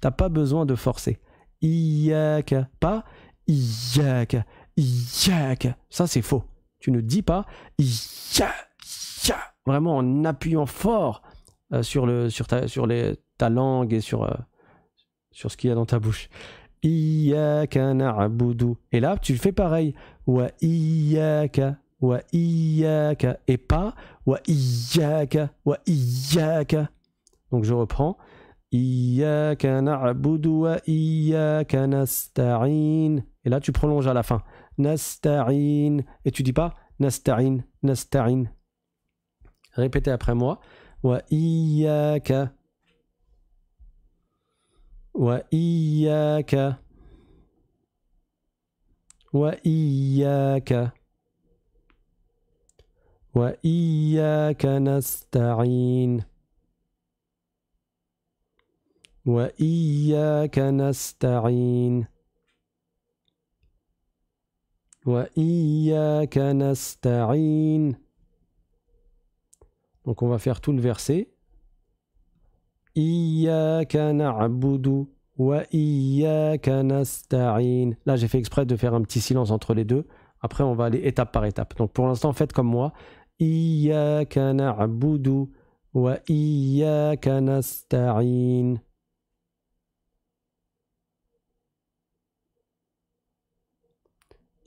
Speaker 1: T'as pas besoin de forcer. Iyak, pas iyak, iyak. Ça, c'est faux. Tu ne dis pas iyak, iyak vraiment en appuyant fort euh, sur, le, sur, ta, sur les, ta langue et sur, euh, sur ce qu'il y a dans ta bouche. Iyaka na'budu. Et là, tu fais pareil. Wa iyaka, wa iyaka. Et pas wa iyaka, wa iyaka. Donc je reprends. Iyaka na'budu wa iyaka nasta'in. Et là, tu prolonges à la fin. Nasta'in. Et tu dis pas nasta'in, nasta'in, Répétez après moi. Wa iyyaka. Wa iyyaka. Wa iyyaka. Wa iyyaka nasta'in. Wa iyyaka nasta'in. وإياك نستعين donc on va faire tout le verset. na'budu wa nasta'in. Là, j'ai fait exprès de faire un petit silence entre les deux. Après, on va aller étape par étape. Donc pour l'instant, faites comme moi. Iyaka na'budu wa iyaka nasta'in.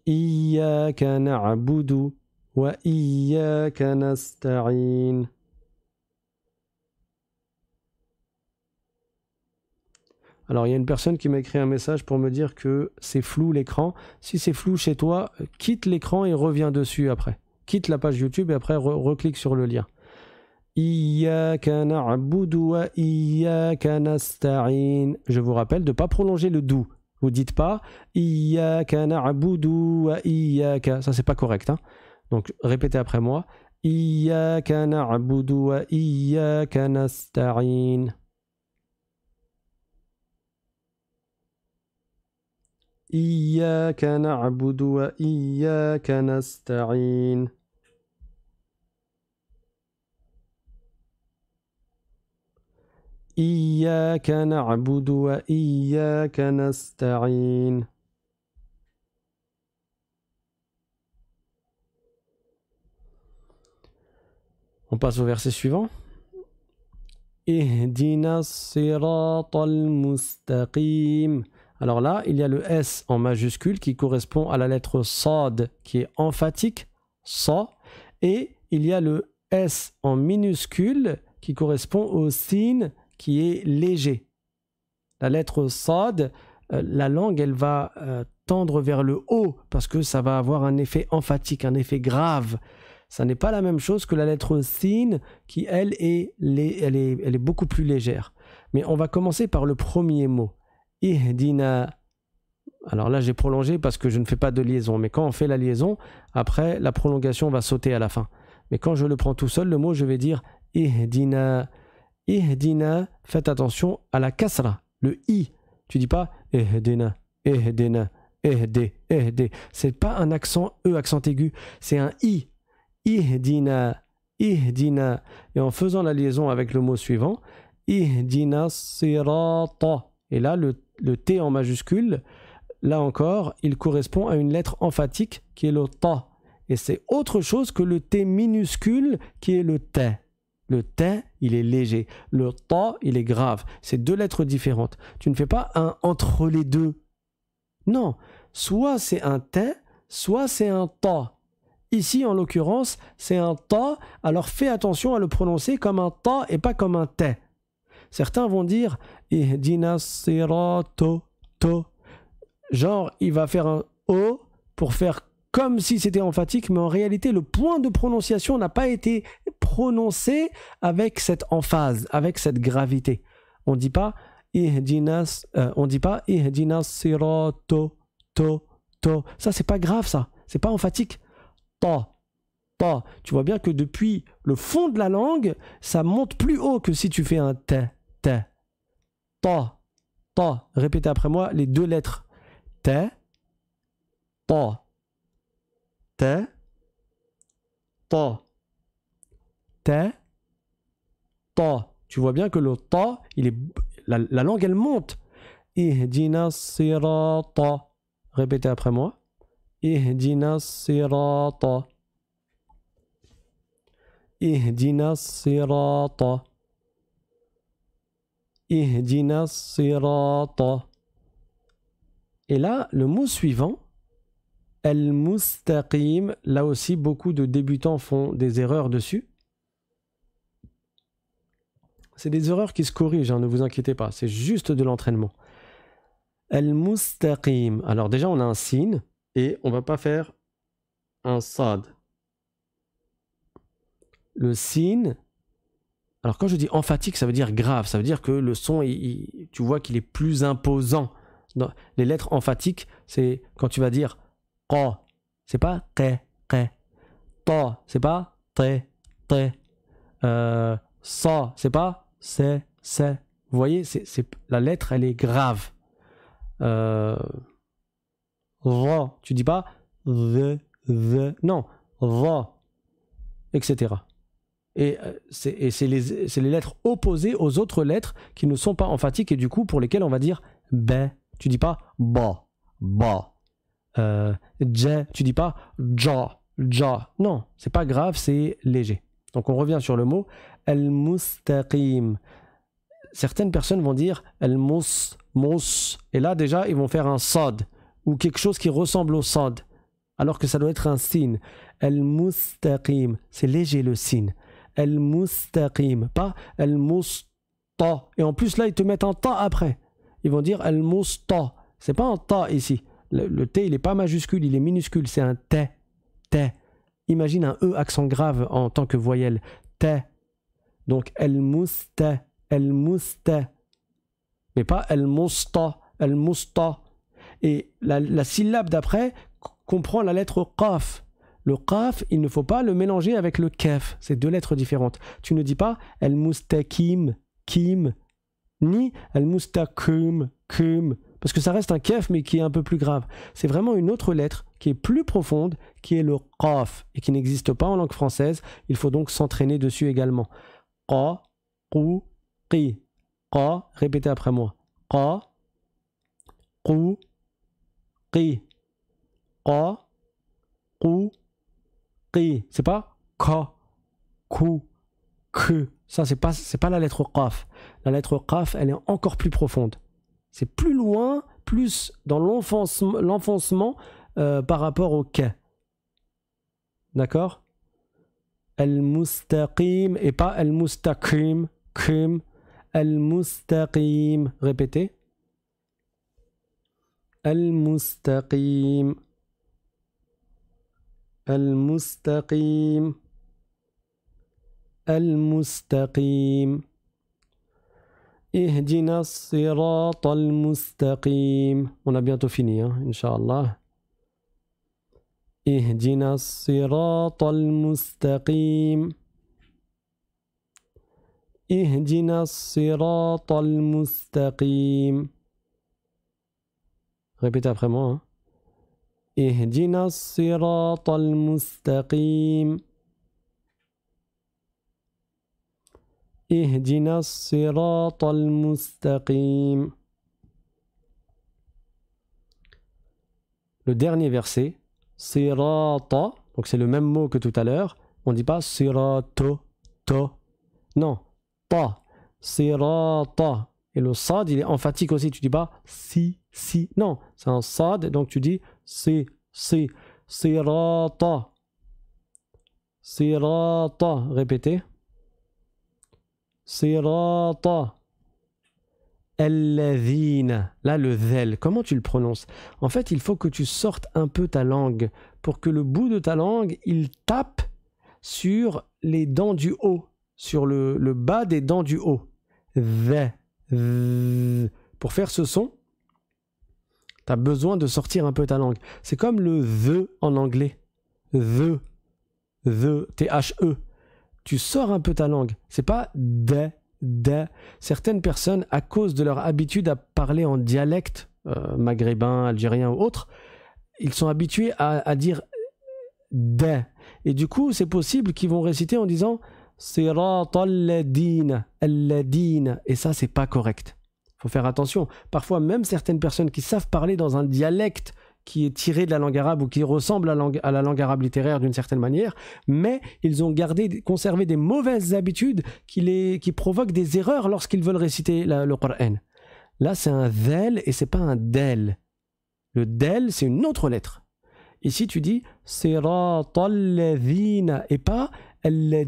Speaker 1: Iyaka na'budu alors il y a une personne qui m'a écrit un message pour me dire que c'est flou l'écran. Si c'est flou chez toi, quitte l'écran et reviens dessus après. Quitte la page YouTube et après reclique sur le lien. Je vous rappelle de ne pas prolonger le dou. Vous dites pas iya na'budu wa Ça c'est pas correct. Hein. Donc répétez après moi. Iyaka na'budu wa iyaka nasta'in. Iyaka na'budu wa iyaka nasta'in. إياك y ia نستعين On passe au verset suivant. Alors là, il y a le S en majuscule qui correspond à la lettre Sad qui est emphatique, Sa, et il y a le S en minuscule qui correspond au sin qui est léger. La lettre Sad, euh, la langue, elle va euh, tendre vers le haut parce que ça va avoir un effet emphatique, un effet grave. Ça n'est pas la même chose que la lettre sin qui, elle est, elle elle est beaucoup plus légère. Mais on va commencer par le premier mot. Ihdina. Alors là, j'ai prolongé parce que je ne fais pas de liaison. Mais quand on fait la liaison, après, la prolongation va sauter à la fin. Mais quand je le prends tout seul, le mot, je vais dire Ihdina. Ihdina. Faites attention à la kasra, le i. Tu dis pas Ihdina, Ihdina, Ihdi, Ce C'est pas un accent E, accent aigu. C'est un i Ihdina, Ihdina. Et en faisant la liaison avec le mot suivant, sera ta. Et là, le, T en majuscule, là encore, il correspond à une lettre emphatique qui est le ta. Et c'est autre chose que le T minuscule qui est le T. Le T, il est léger. Le ta, il est grave. C'est deux lettres différentes. Tu ne fais pas un entre les deux. Non. Soit c'est un T, soit c'est un ta. Ici, en l'occurrence, c'est un ta, alors fais attention à le prononcer comme un ta et pas comme un te. Certains vont dire to to. Genre, il va faire un o pour faire comme si c'était emphatique, mais en réalité, le point de prononciation n'a pas été prononcé avec cette emphase, avec cette gravité. On ne dit pas Ihdinas, euh, on dit pas Ihdinas to to. Ça, c'est pas grave, ça. C'est pas emphatique ta, ta. Tu vois bien que depuis le fond de la langue, ça monte plus haut que si tu fais un ta, ta, ta, ta. Répétez après moi les deux lettres. Ta, ta, ta, ta, ta, Tu vois bien que le ta, il est, la, langue elle monte. Ihdina ta. Répétez après moi. الصراط الصراط Et là, le mot suivant, al-mustaqim, là aussi beaucoup de débutants font des erreurs dessus. C'est des erreurs qui se corrigent, hein, ne vous inquiétez pas, c'est juste de l'entraînement. Al-mustaqim. Alors déjà, on a un signe et on va pas faire un sad. Le sin, alors quand je dis emphatique, ça veut dire grave, ça veut dire que le son, tu vois qu'il est plus imposant. Dans les lettres emphatiques, c'est quand tu vas dire oh c'est pas très très Ta, c'est pas te, te. Euh, sa, c'est pas c'est, c'est. Vous voyez, c'est, la lettre, elle est grave. Euh, va. Tu dis pas the, the. Non, va, etc. Et euh, c'est les, lettres opposées aux autres lettres qui ne sont pas emphatiques et du coup pour lesquelles on va dire ben. Tu dis pas ba, ba. Euh, ja, tu dis pas ja, ja. Non, c'est pas grave, c'est léger. Donc on revient sur le mot el mustaqim Certaines personnes vont dire el mus mus. Et là déjà, ils vont faire un sod », ou quelque chose qui ressemble au sad, alors que ça doit être un signe. Al-mustaqim, c'est léger le signe. Al-mustaqim, pas al-musta. Et en plus là, ils te mettent un ta après. Ils vont dire al-musta. C'est pas un ta ici. Le, t, il est pas majuscule, il est minuscule, c'est un t. T. Imagine un e accent grave en tant que voyelle. T. Donc al-musta, al-musta. Mais pas al-musta, al-musta. Et la, syllabe d'après comprend la lettre qaf. Le qaf, il ne faut pas le mélanger avec le kef. C'est deux lettres différentes. Tu ne dis pas el moustakim, kim, ni el moustakum, kum, parce que ça reste un kef mais qui est un peu plus grave. C'est vraiment une autre lettre qui est plus profonde, qui est le qaf, et qui n'existe pas en langue française. Il faut donc s'entraîner dessus également. Qa, qu, qi. Qa, répétez après moi. Qa, qi, qa, qu, qi. C'est pas ka, ku, que. Ça, c'est pas, c'est pas la lettre qaf. La lettre qaf, elle est encore plus profonde. C'est plus loin, plus dans l'enfoncement euh, par rapport au k. D'accord El mustaqim et pas El mustaqim krim, al-mustaqim. Répétez. المستقيم المستقيم المستقيم اهدنا الصراط المستقيم on a bientôt fini hein, الله اهدنا الصراط المستقيم اهدنا الصراط المستقيم Répétez après moi. Hein. Le dernier verset, sirata, donc c'est le même mot que tout à l'heure, on ne dit pas sirato, to, non, ta, sirata. Et le sad, il est emphatique aussi, tu dis pas si, si. Non, c'est un sad, donc tu dis si, si, sirata. Sirata, répétez. Sirata. Alladhina. Là, le zel, comment tu le prononces En fait, il faut que tu sortes un peu ta langue pour que le bout de ta langue, il tape sur les dents du haut, sur le, bas des dents du haut. V pour faire ce son, T'as besoin de sortir un peu ta langue. C'est comme le the en anglais. The. The. T-H-E. Tu sors un peu ta langue. C'est pas de. De. Certaines personnes, à cause de leur habitude à parler en dialecte euh, maghrébin, algérien ou autre, ils sont habitués à, dire de. Et du coup, c'est possible qu'ils vont réciter en disant Sirat al-Ladin. Et ça, c'est pas correct faut faire attention. Parfois, même certaines personnes qui savent parler dans un dialecte qui est tiré de la langue arabe ou qui ressemble à, la langue arabe littéraire d'une certaine manière, mais ils ont gardé, conservé des mauvaises habitudes qui, les, qui provoquent des erreurs lorsqu'ils veulent réciter le Coran. Là, c'est un del et c'est pas un del. Le del, c'est une autre lettre. Ici, tu dis et pas al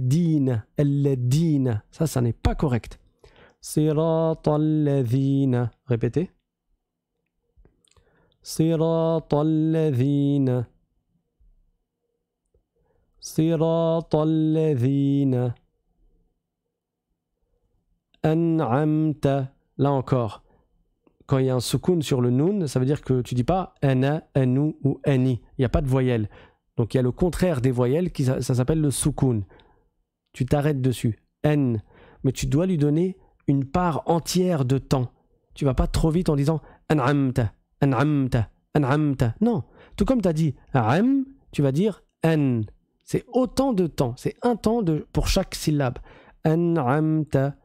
Speaker 1: Ça, ça n'est pas correct. صراط الذين répétez صراط الذين صراط الذين أنعمت là encore quand il y a un soukoun sur le nun, ça veut dire que tu dis pas ana anu ou ani il n'y a pas de voyelle donc il y a le contraire des voyelles qui ça, s'appelle le soukoun tu t'arrêtes dessus n mais tu dois lui donner une part entière de temps. Tu vas pas trop vite en disant an'amta, an'amta, an'amta. Non, tout comme tu as dit am, tu vas dire an. C'est autant de temps, c'est un temps pour chaque syllabe. An'amta,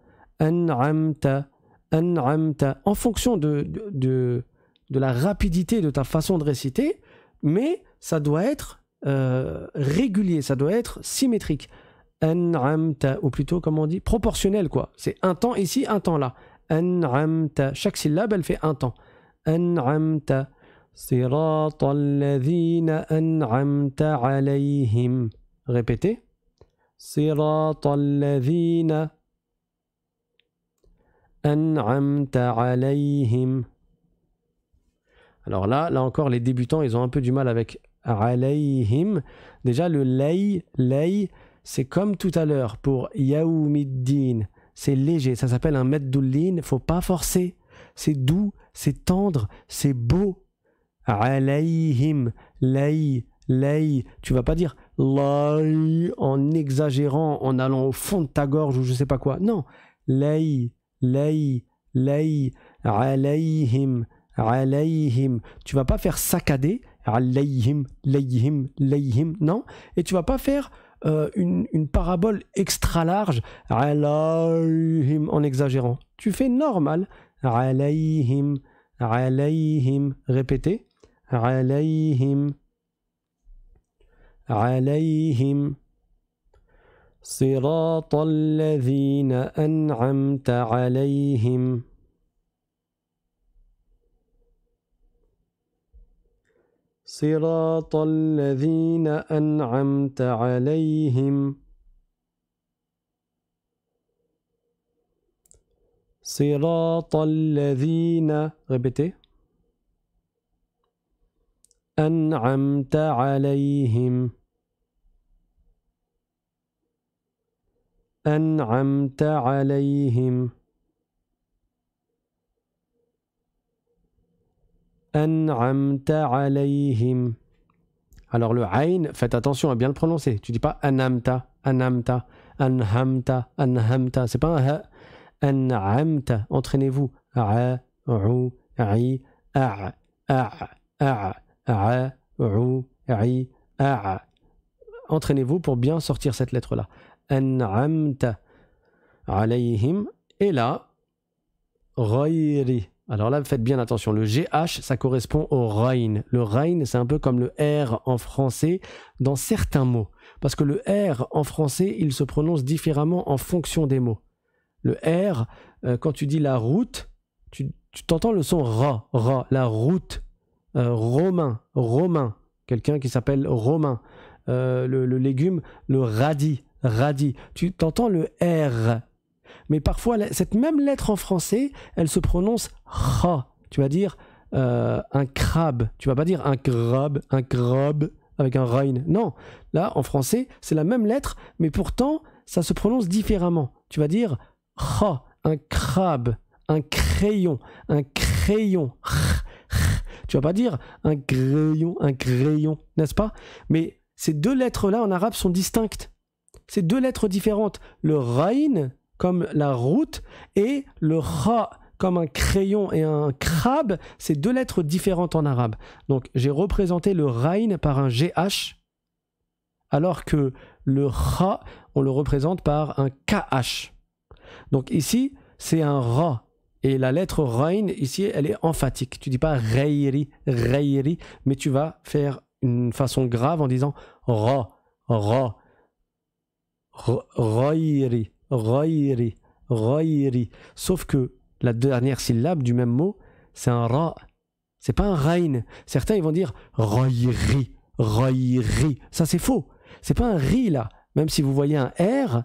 Speaker 1: an'amta, an'amta. En fonction de, de, la rapidité de ta façon de réciter, mais ça doit être euh, régulier, ça doit être symétrique an'amta, ou plutôt, comme on dit, proportionnel, quoi. C'est un temps ici, un temps là. Chaque syllabe, elle fait un temps. An'amta. répétez alors là là encore les débutants ils ont un peu du mal avec alayhim ». déjà le lay lay c'est comme tout à l'heure pour Yaoumiddin. c'est léger, ça s'appelle un ne faut pas forcer. C'est doux, c'est tendre, c'est beau. Alayhim, lay, lay. Tu vas pas dire en exagérant, en allant au fond de ta gorge ou je sais pas quoi. Non. Lay, lay, lay. Alayhim, alayhim. Tu vas pas faire saccader. Alayhim, layhim, layhim. Non. Et tu vas pas faire euh, une, une, parabole extra large alayhim en exagérant. Tu fais normal alayhim alayhim répétez alayhim alayhim صراط الذين أنعمت عليهم صراط الذين أنعمت عليهم صراط الذين répétez أنعمت عليهم أنعمت عليهم Alors le ayn, faites attention à bien le prononcer. Tu dis pas an'amta, an'amta, an'hamta, an'hamta. C'est pas un ha. An'amta. Entraînez-vous. Entraînez-vous pour bien sortir cette lettre-là. An'amta alayhim. Et là, alors là, faites bien attention. Le GH, ça correspond au Rhin. Le Rhin, c'est un peu comme le R en français dans certains mots. Parce que le R en français, il se prononce différemment en fonction des mots. Le R, euh, quand tu dis la route, tu, t'entends le son ra, ra, la route. Euh, romain, romain. Quelqu'un qui s'appelle romain. Euh, le, le légume, le radis, radis. Tu t'entends le R mais parfois, cette même lettre en français, elle se prononce ra. Tu vas dire euh, un crabe. Tu vas pas dire un crabe, un crabe avec un rain ». Non. Là, en français, c'est la même lettre, mais pourtant, ça se prononce différemment. Tu vas dire ra, un crabe, un crayon, un crayon. Tu vas pas dire un crayon, un crayon, n'est-ce pas Mais ces deux lettres-là en arabe sont distinctes. Ces deux lettres différentes. Le rain », comme la route et le ra comme un crayon et un crabe, c'est deux lettres différentes en arabe. Donc j'ai représenté le rain par un GH, alors que le ra, on le représente par un KH. Donc ici, c'est un ra. Et la lettre rain, ici, elle est emphatique. Tu dis pas reiri, reiri, mais tu vas faire une façon grave en disant ra, ra, rairi. Sauf que la dernière syllabe du même mot, c'est un ra. C'est pas un rain. Certains, ils vont dire Ghayri. Ghayri. Ça, c'est faux. C'est pas un ri là. Même si vous voyez un r,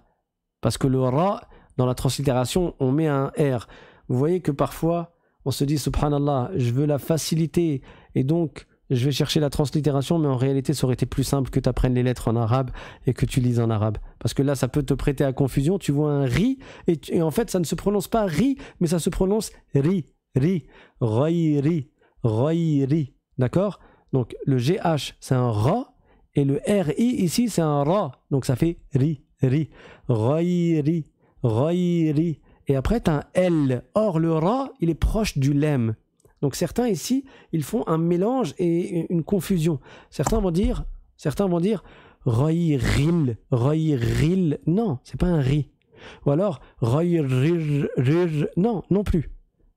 Speaker 1: parce que le ra, dans la translittération, on met un r. Vous voyez que parfois, on se dit Subhanallah, je veux la facilité. Et donc, je vais chercher la translittération, mais en réalité, ça aurait été plus simple que tu apprennes les lettres en arabe et que tu lises en arabe. Parce que là, ça peut te prêter à confusion. Tu vois un ri, et, en fait, ça ne se prononce pas ri, mais ça se prononce ri, ri, ri, roi, ri, D'accord Donc, le GH, c'est un ra, et le RI ici, c'est un ra. Donc, ça fait ri, ri, ri, roi, ri, Et après, tu as un L. Or, le ra, il est proche du lem. Donc certains ici, ils font un mélange et une confusion. Certains vont dire, certains vont dire Roy Ril, Ril. Non, c'est pas un Ri. Ou alors Non, non plus.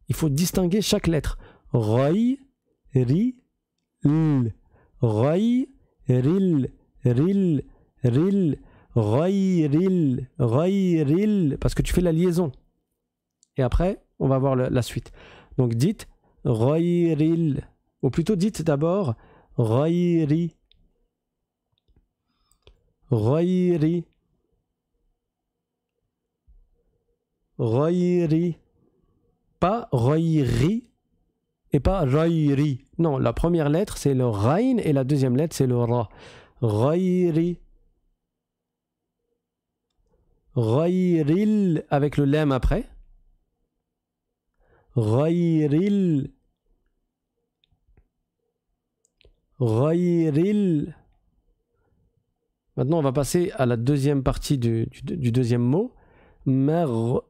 Speaker 1: Il faut distinguer chaque lettre. Roy, Ri, L. Roy, Ril, Ril, Ril. Ril, Parce que tu fais la liaison. Et après, on va voir la suite. Donc dites Royril. Ou plutôt dites d'abord Royri. Royri. Royri. Pas Royri et pas Royri. Non, la première lettre c'est le Rain et la deuxième lettre c'est le Ra. Royri. Royril avec le lem après. غير غير Maintenant, on va passer à la deuxième partie du, du, deuxième mot. Merdoubi.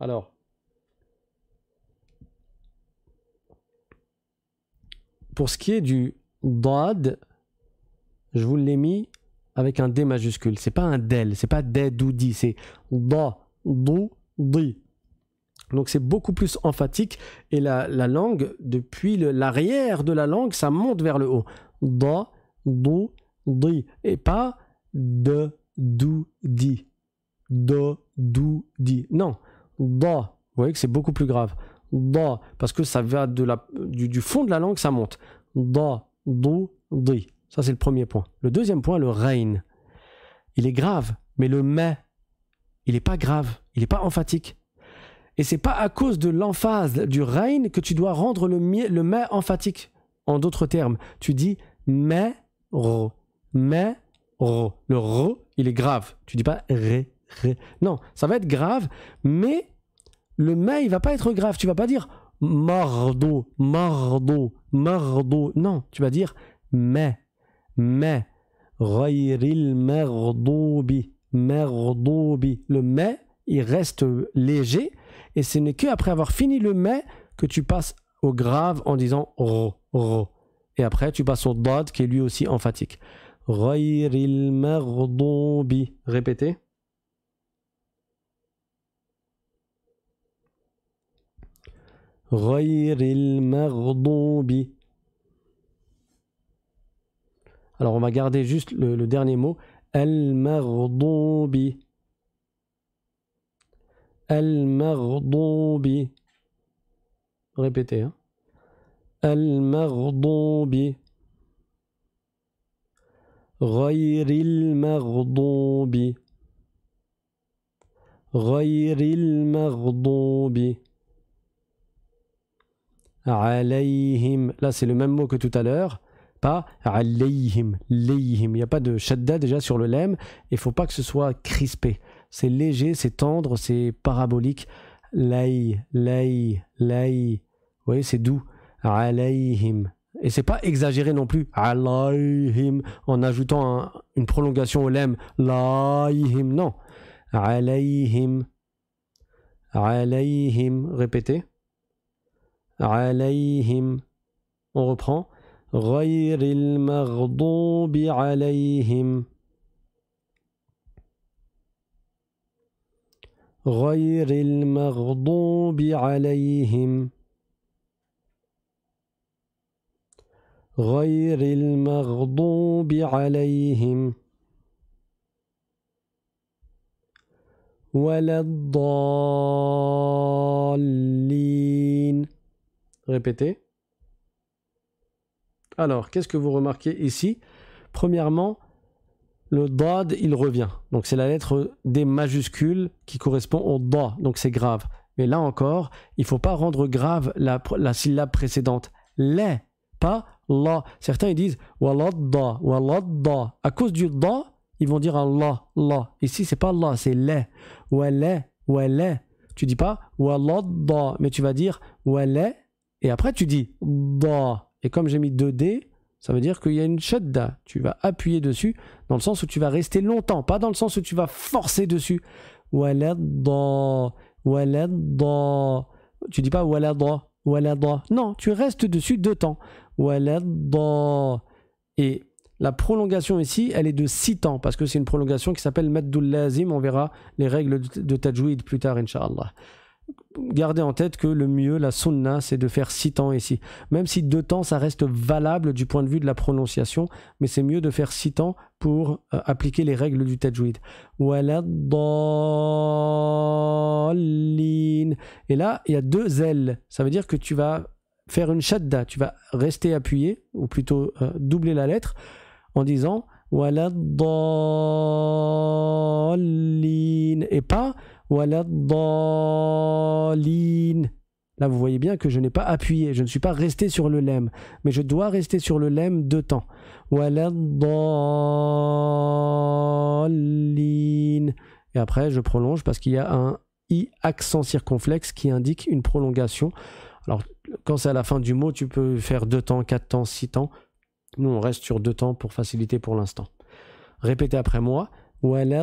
Speaker 1: Alors. Pour ce qui est du dad, je vous l'ai mis avec un D majuscule. C'est pas un del, c'est pas dedoudi, c'est da, donc c'est beaucoup plus emphatique et la, langue, depuis l'arrière de la langue, ça monte vers le haut. Da, do, di. Et pas de, dou, di. Do, dou, di. Non. Da. Vous voyez que c'est beaucoup plus grave. Da. Parce que ça va de la, du, fond de la langue, ça monte. Da, do, di. Ça c'est le premier point. Le deuxième point, le rein. Il est grave, mais le mais il n'est pas grave, il n'est pas emphatique. Et c'est pas à cause de l'emphase du rein que tu dois rendre le, le emphatique. En d'autres termes, tu dis mais ro, mais ro. Le ro, il est grave. Tu dis pas ré, ré. Non, ça va être grave, mais le mais il va pas être grave. Tu vas pas dire mardo, mardo, mardo. Non, tu vas dire mais, mais, ghayril bi ». Le mais, il reste léger. Et ce n'est qu'après avoir fini le mais que tu passes au grave en disant ro, ro. Et après, tu passes au dad qui est lui aussi emphatique. Répétez. Alors, on va garder juste le dernier mot. المغضوب المغضوب ريبيتي المغضوب غير المغضوب غير المغضوب عليهم لا c'est le même mot que tout à l'heure pas alayhim, layhim. Il n'y a pas de shadda déjà sur le lem, il faut pas que ce soit crispé. C'est léger, c'est tendre, c'est parabolique. Lay, lay, lay. Vous voyez, c'est doux. Alayhim. Et c'est pas exagéré non plus. Alayhim, en ajoutant une prolongation au lem. Layhim, non. Alayhim. Alayhim. Répétez. Alayhim. On reprend. غير المغضوب عليهم غير المغضوب عليهم غير المغضوب عليهم ولا الضالين répétez Alors, qu'est-ce que vous remarquez ici Premièrement, le dad, il revient. Donc c'est la lettre des majuscules qui correspond au da, donc c'est grave. Mais là encore, il ne faut pas rendre grave la, syllabe précédente. Les, pas la. Certains ils disent waladda, waladda. À cause du da, ils vont dire un « la. Ici, c'est pas la, c'est les. Wala, wala. Tu dis pas waladda, mais tu vas dire walé ». et après tu dis da. Et comme j'ai mis 2D, ça veut dire qu'il y a une shadda. Tu vas appuyer dessus dans le sens où tu vas rester longtemps, pas dans le sens où tu vas forcer dessus. Waladda, waladda. Tu dis pas waladda, waladda. Non, tu restes dessus deux temps. da. Et la prolongation ici, elle est de 6 temps parce que c'est une prolongation qui s'appelle Maddul On verra les règles de Tadjouid plus tard, Inch'Allah gardez en tête que le mieux, la sunna, c'est de faire six temps ici. Même si deux temps, ça reste valable du point de vue de la prononciation, mais c'est mieux de faire six temps pour euh, appliquer les règles du tajwid. Et là, il y a deux ailes. Ça veut dire que tu vas faire une shadda, tu vas rester appuyé, ou plutôt euh, doubler la lettre, en disant et pas Là, vous voyez bien que je n'ai pas appuyé, je ne suis pas resté sur le lem, mais je dois rester sur le lem deux temps. Et après, je prolonge parce qu'il y a un i accent circonflexe qui indique une prolongation. Alors, quand c'est à la fin du mot, tu peux faire deux temps, quatre temps, six temps. Nous, on reste sur deux temps pour faciliter pour l'instant. Répétez après moi. Point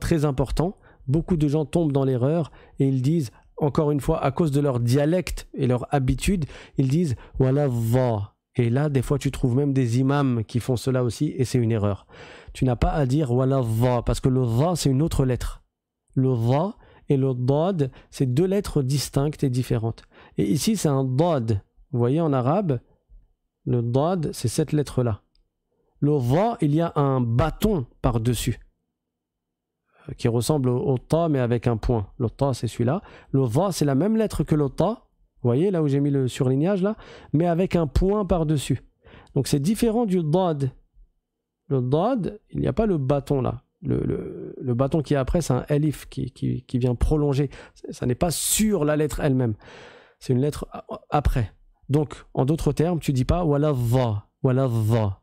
Speaker 1: très important, beaucoup de gens tombent dans l'erreur et ils disent, encore une fois, à cause de leur dialecte et leur habitude, ils disent voilà va. Et là, des fois, tu trouves même des imams qui font cela aussi et c'est une erreur. Tu n'as pas à dire voilà va parce que le va c'est une autre lettre. Le va et le dad, c'est deux lettres distinctes et différentes. Et ici, c'est un dad vous voyez, en arabe, le dad, c'est cette lettre-là. Le va, il y a un bâton par-dessus euh, qui ressemble au, ta mais avec un point. Le ta c'est celui-là. Le va c'est la même lettre que le ta. Vous voyez là où j'ai mis le surlignage là, mais avec un point par-dessus. Donc c'est différent du dad. Le dad, il n'y a pas le bâton là. Le, le, bâton qui est après, c'est un elif qui vient prolonger. Ça n'est pas sur la lettre elle-même. C'est une lettre après. Donc, en d'autres termes, tu dis pas wala va, wala va.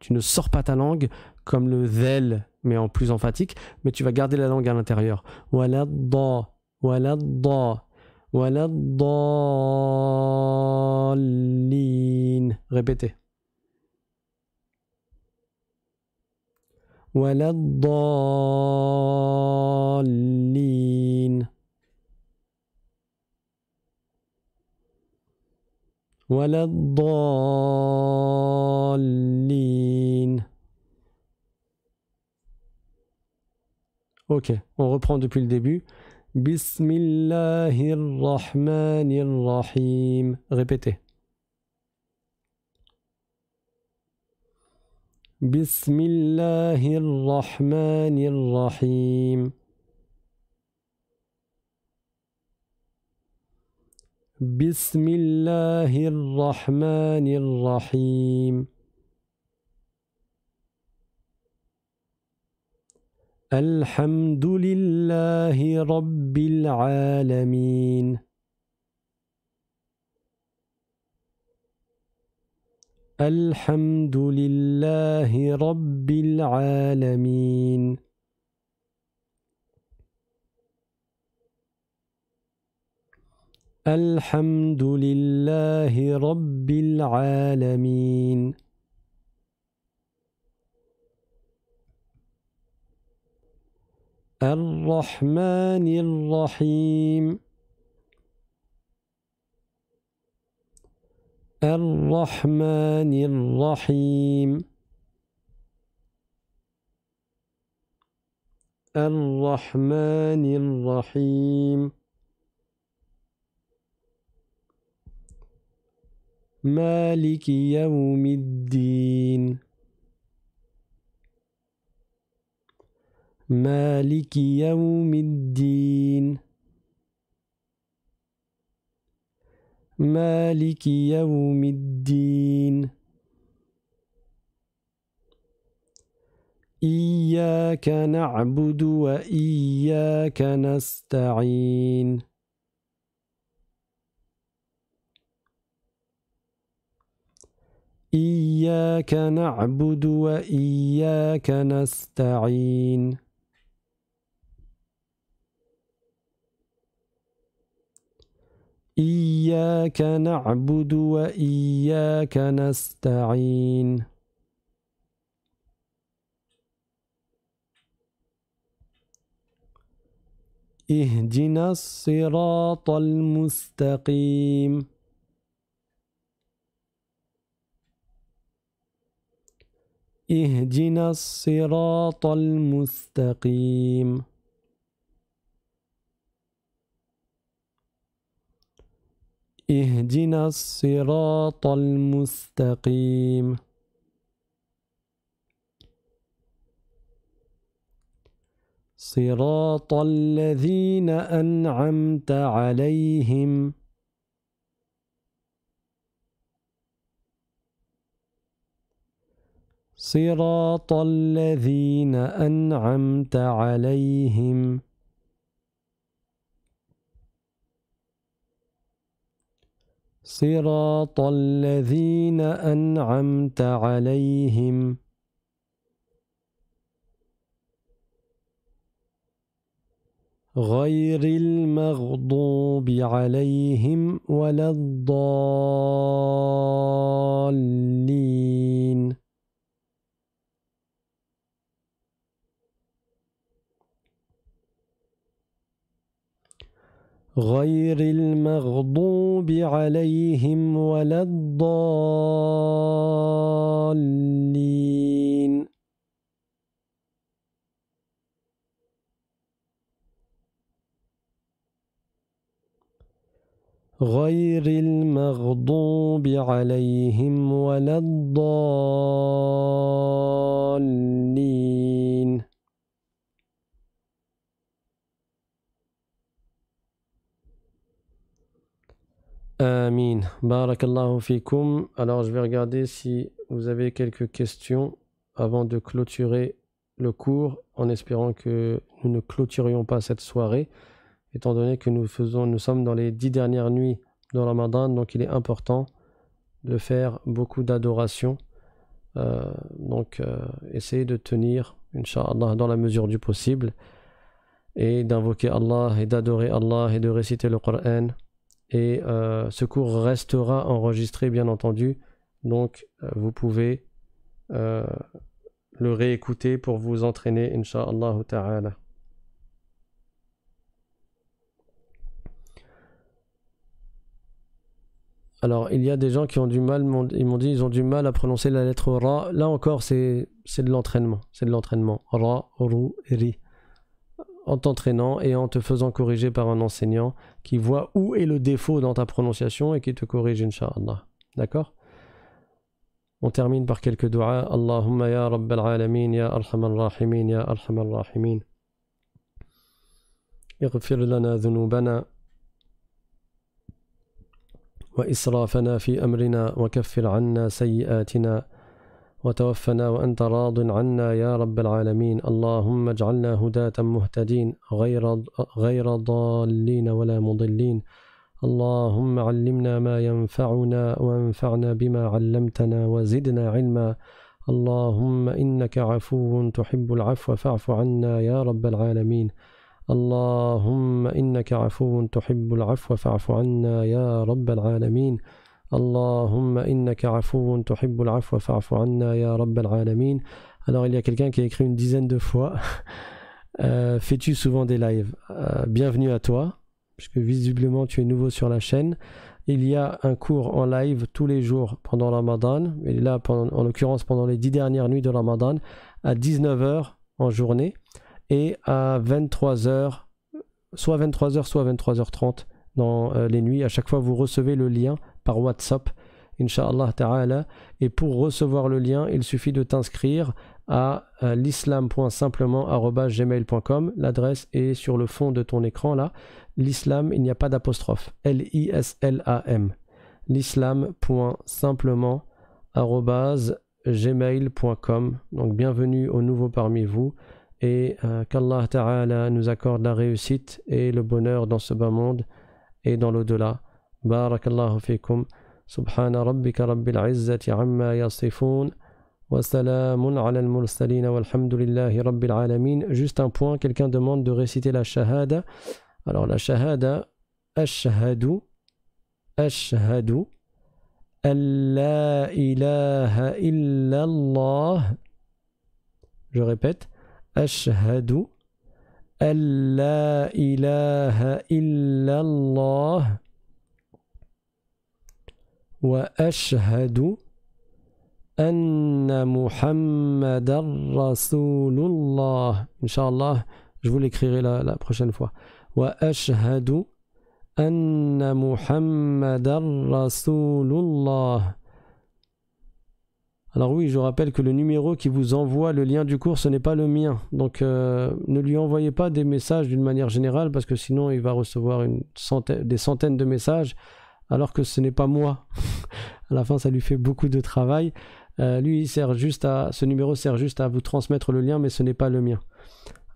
Speaker 1: Tu ne sors pas ta langue comme le zel, mais en plus emphatique, mais tu vas garder la langue à l'intérieur. Wala da, wala da, wala dallin. Répétez. Wala dallin. ولا الضالين اوكي اون ريبرون دوبي لو بسم الله الرحمن الرحيم ريبيتي بسم الله الرحمن الرحيم بسم الله الرحمن الرحيم الحمد لله رب العالمين الحمد لله رب العالمين الحمد لله رب العالمين الرحمن الرحيم الرحمن الرحيم الرحمن الرحيم مالك يوم الدين مالك يوم الدين مالك يوم الدين إياك نعبد وإياك نستعين إياك نعبد وإياك نستعين إياك نعبد وإياك نستعين اهدنا الصراط المستقيم اهدنا الصراط المستقيم اهدنا الصراط المستقيم صراط الذين أنعمت عليهم صراط الذين أنعمت عليهم صراط الذين أنعمت عليهم غير المغضوب عليهم ولا الضالين غير المغضوب عليهم ولا الضالين غير المغضوب عليهم ولا الضالين Amin. Barakallahu Alors, je vais regarder si vous avez quelques questions avant de clôturer le cours, en espérant que nous ne clôturions pas cette soirée, étant donné que nous, faisons, nous sommes dans les dix dernières nuits de Ramadan, donc il est important de faire beaucoup d'adoration. Euh, donc, euh, essayez de tenir, Inch'Allah, dans la mesure du possible, et d'invoquer Allah, et d'adorer Allah, et de réciter le Coran et euh, ce cours restera enregistré bien entendu donc euh, vous pouvez euh, le réécouter pour vous entraîner inshallah ta'ala Alors, il y a des gens qui ont du mal, ils m'ont dit, ils ont du mal à prononcer la lettre Ra. Là encore, c'est de l'entraînement. C'est de l'entraînement. Ra, Ru, Ri en t'entraînant et en te faisant corriger par un enseignant qui voit où est le défaut dans ta prononciation et qui te corrige, Inch'Allah. D'accord On termine par quelques doigts. Allahumma ya Rabbal alameen ya Arhamar Rahimin, ya Arhamar Rahimin. اغفر wa israfana fi amrina wa وكفر anna سيئاتنا وتوفنا وأنت راض عنا يا رب العالمين اللهم اجعلنا هداة مهتدين غير, غير ضالين ولا مضلين اللهم علمنا ما ينفعنا وانفعنا بما علمتنا وزدنا علما اللهم إنك عفو تحب العفو فاعف عنا يا رب العالمين اللهم إنك عفو تحب العفو فاعف عنا يا رب العالمين Allahumma Alors il y a quelqu'un qui a écrit une dizaine de fois euh, Fais-tu souvent des lives euh, Bienvenue à toi, puisque visiblement tu es nouveau sur la chaîne. Il y a un cours en live tous les jours pendant Ramadan, et là en l'occurrence pendant les dix dernières nuits de Ramadan, à 19h en journée et à 23h, soit 23h, soit 23h30 dans euh, les nuits. À chaque fois, vous recevez le lien par WhatsApp, Inch'Allah Ta'ala. Et pour recevoir le lien, il suffit de t'inscrire à euh, l'islam.simplement.gmail.com. L'adresse est sur le fond de ton écran là. L'islam, il n'y a pas d'apostrophe. L-I-S-L-A-M. L'islam.simplement.gmail.com. Donc bienvenue au nouveau parmi vous et euh, qu'Allah Ta'ala nous accorde la réussite et le bonheur dans ce bas monde et dans l'au-delà. بارك الله فيكم سبحان ربك رب العزة عما يصفون وسلام على المرسلين والحمد لله رب العالمين جست ان point quelqu'un demande de réciter la shahada alors la shahada أشهد أشهد أن لا إله إلا الله je répète أشهد أن لا إله إلا الله wa أن محمد رسول الله إن je vous l'écrirai la, prochaine fois وأشهد أن محمد رسول Alors oui, je rappelle que le numéro qui vous envoie le lien du cours, ce n'est pas le mien. Donc euh, ne lui envoyez pas des messages d'une manière générale parce que sinon il va recevoir une des centaines de messages alors que ce n'est pas moi. à la fin, ça lui fait beaucoup de travail. Euh, lui, sert juste à, ce numéro sert juste à vous transmettre le lien, mais ce n'est pas le mien.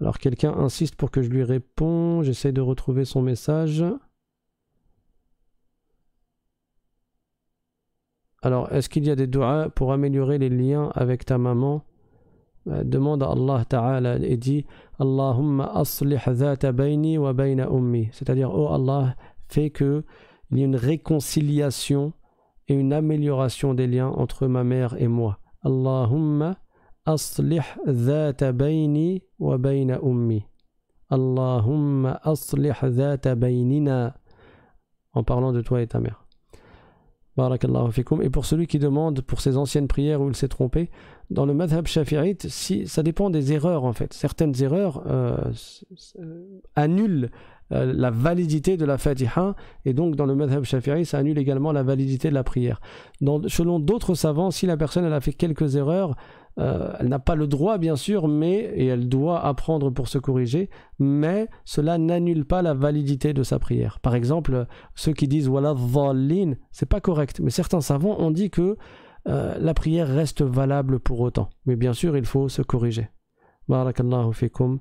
Speaker 1: Alors quelqu'un insiste pour que je lui réponde. J'essaie de retrouver son message. Alors, est-ce qu'il y a des doigts pour améliorer les liens avec ta maman euh, Demande à Allah Ta'ala et dit Allahumma aslih baini wa bayna ummi. C'est-à-dire, oh Allah, fais que il y a une réconciliation et une amélioration des liens entre ma mère et moi. Allahumma aslih zata bayni wa bayna ummi. Allahumma aslih zata baynina. En parlant de toi et ta mère. Et pour celui qui demande pour ses anciennes prières où il s'est trompé, dans le madhab shafi'ite, si, ça dépend des erreurs en fait. Certaines erreurs euh, euh, annulent euh, la validité de la Fatiha, et donc dans le madhab Shafi'i, ça annule également la validité de la prière. selon d'autres savants, si la personne elle a fait quelques erreurs, euh, elle n'a pas le droit bien sûr, mais et elle doit apprendre pour se corriger, mais cela n'annule pas la validité de sa prière. Par exemple, ceux qui disent voilà ce c'est pas correct, mais certains savants ont dit que euh, la prière reste valable pour autant. Mais bien sûr, il faut se corriger. barakallahu fikum.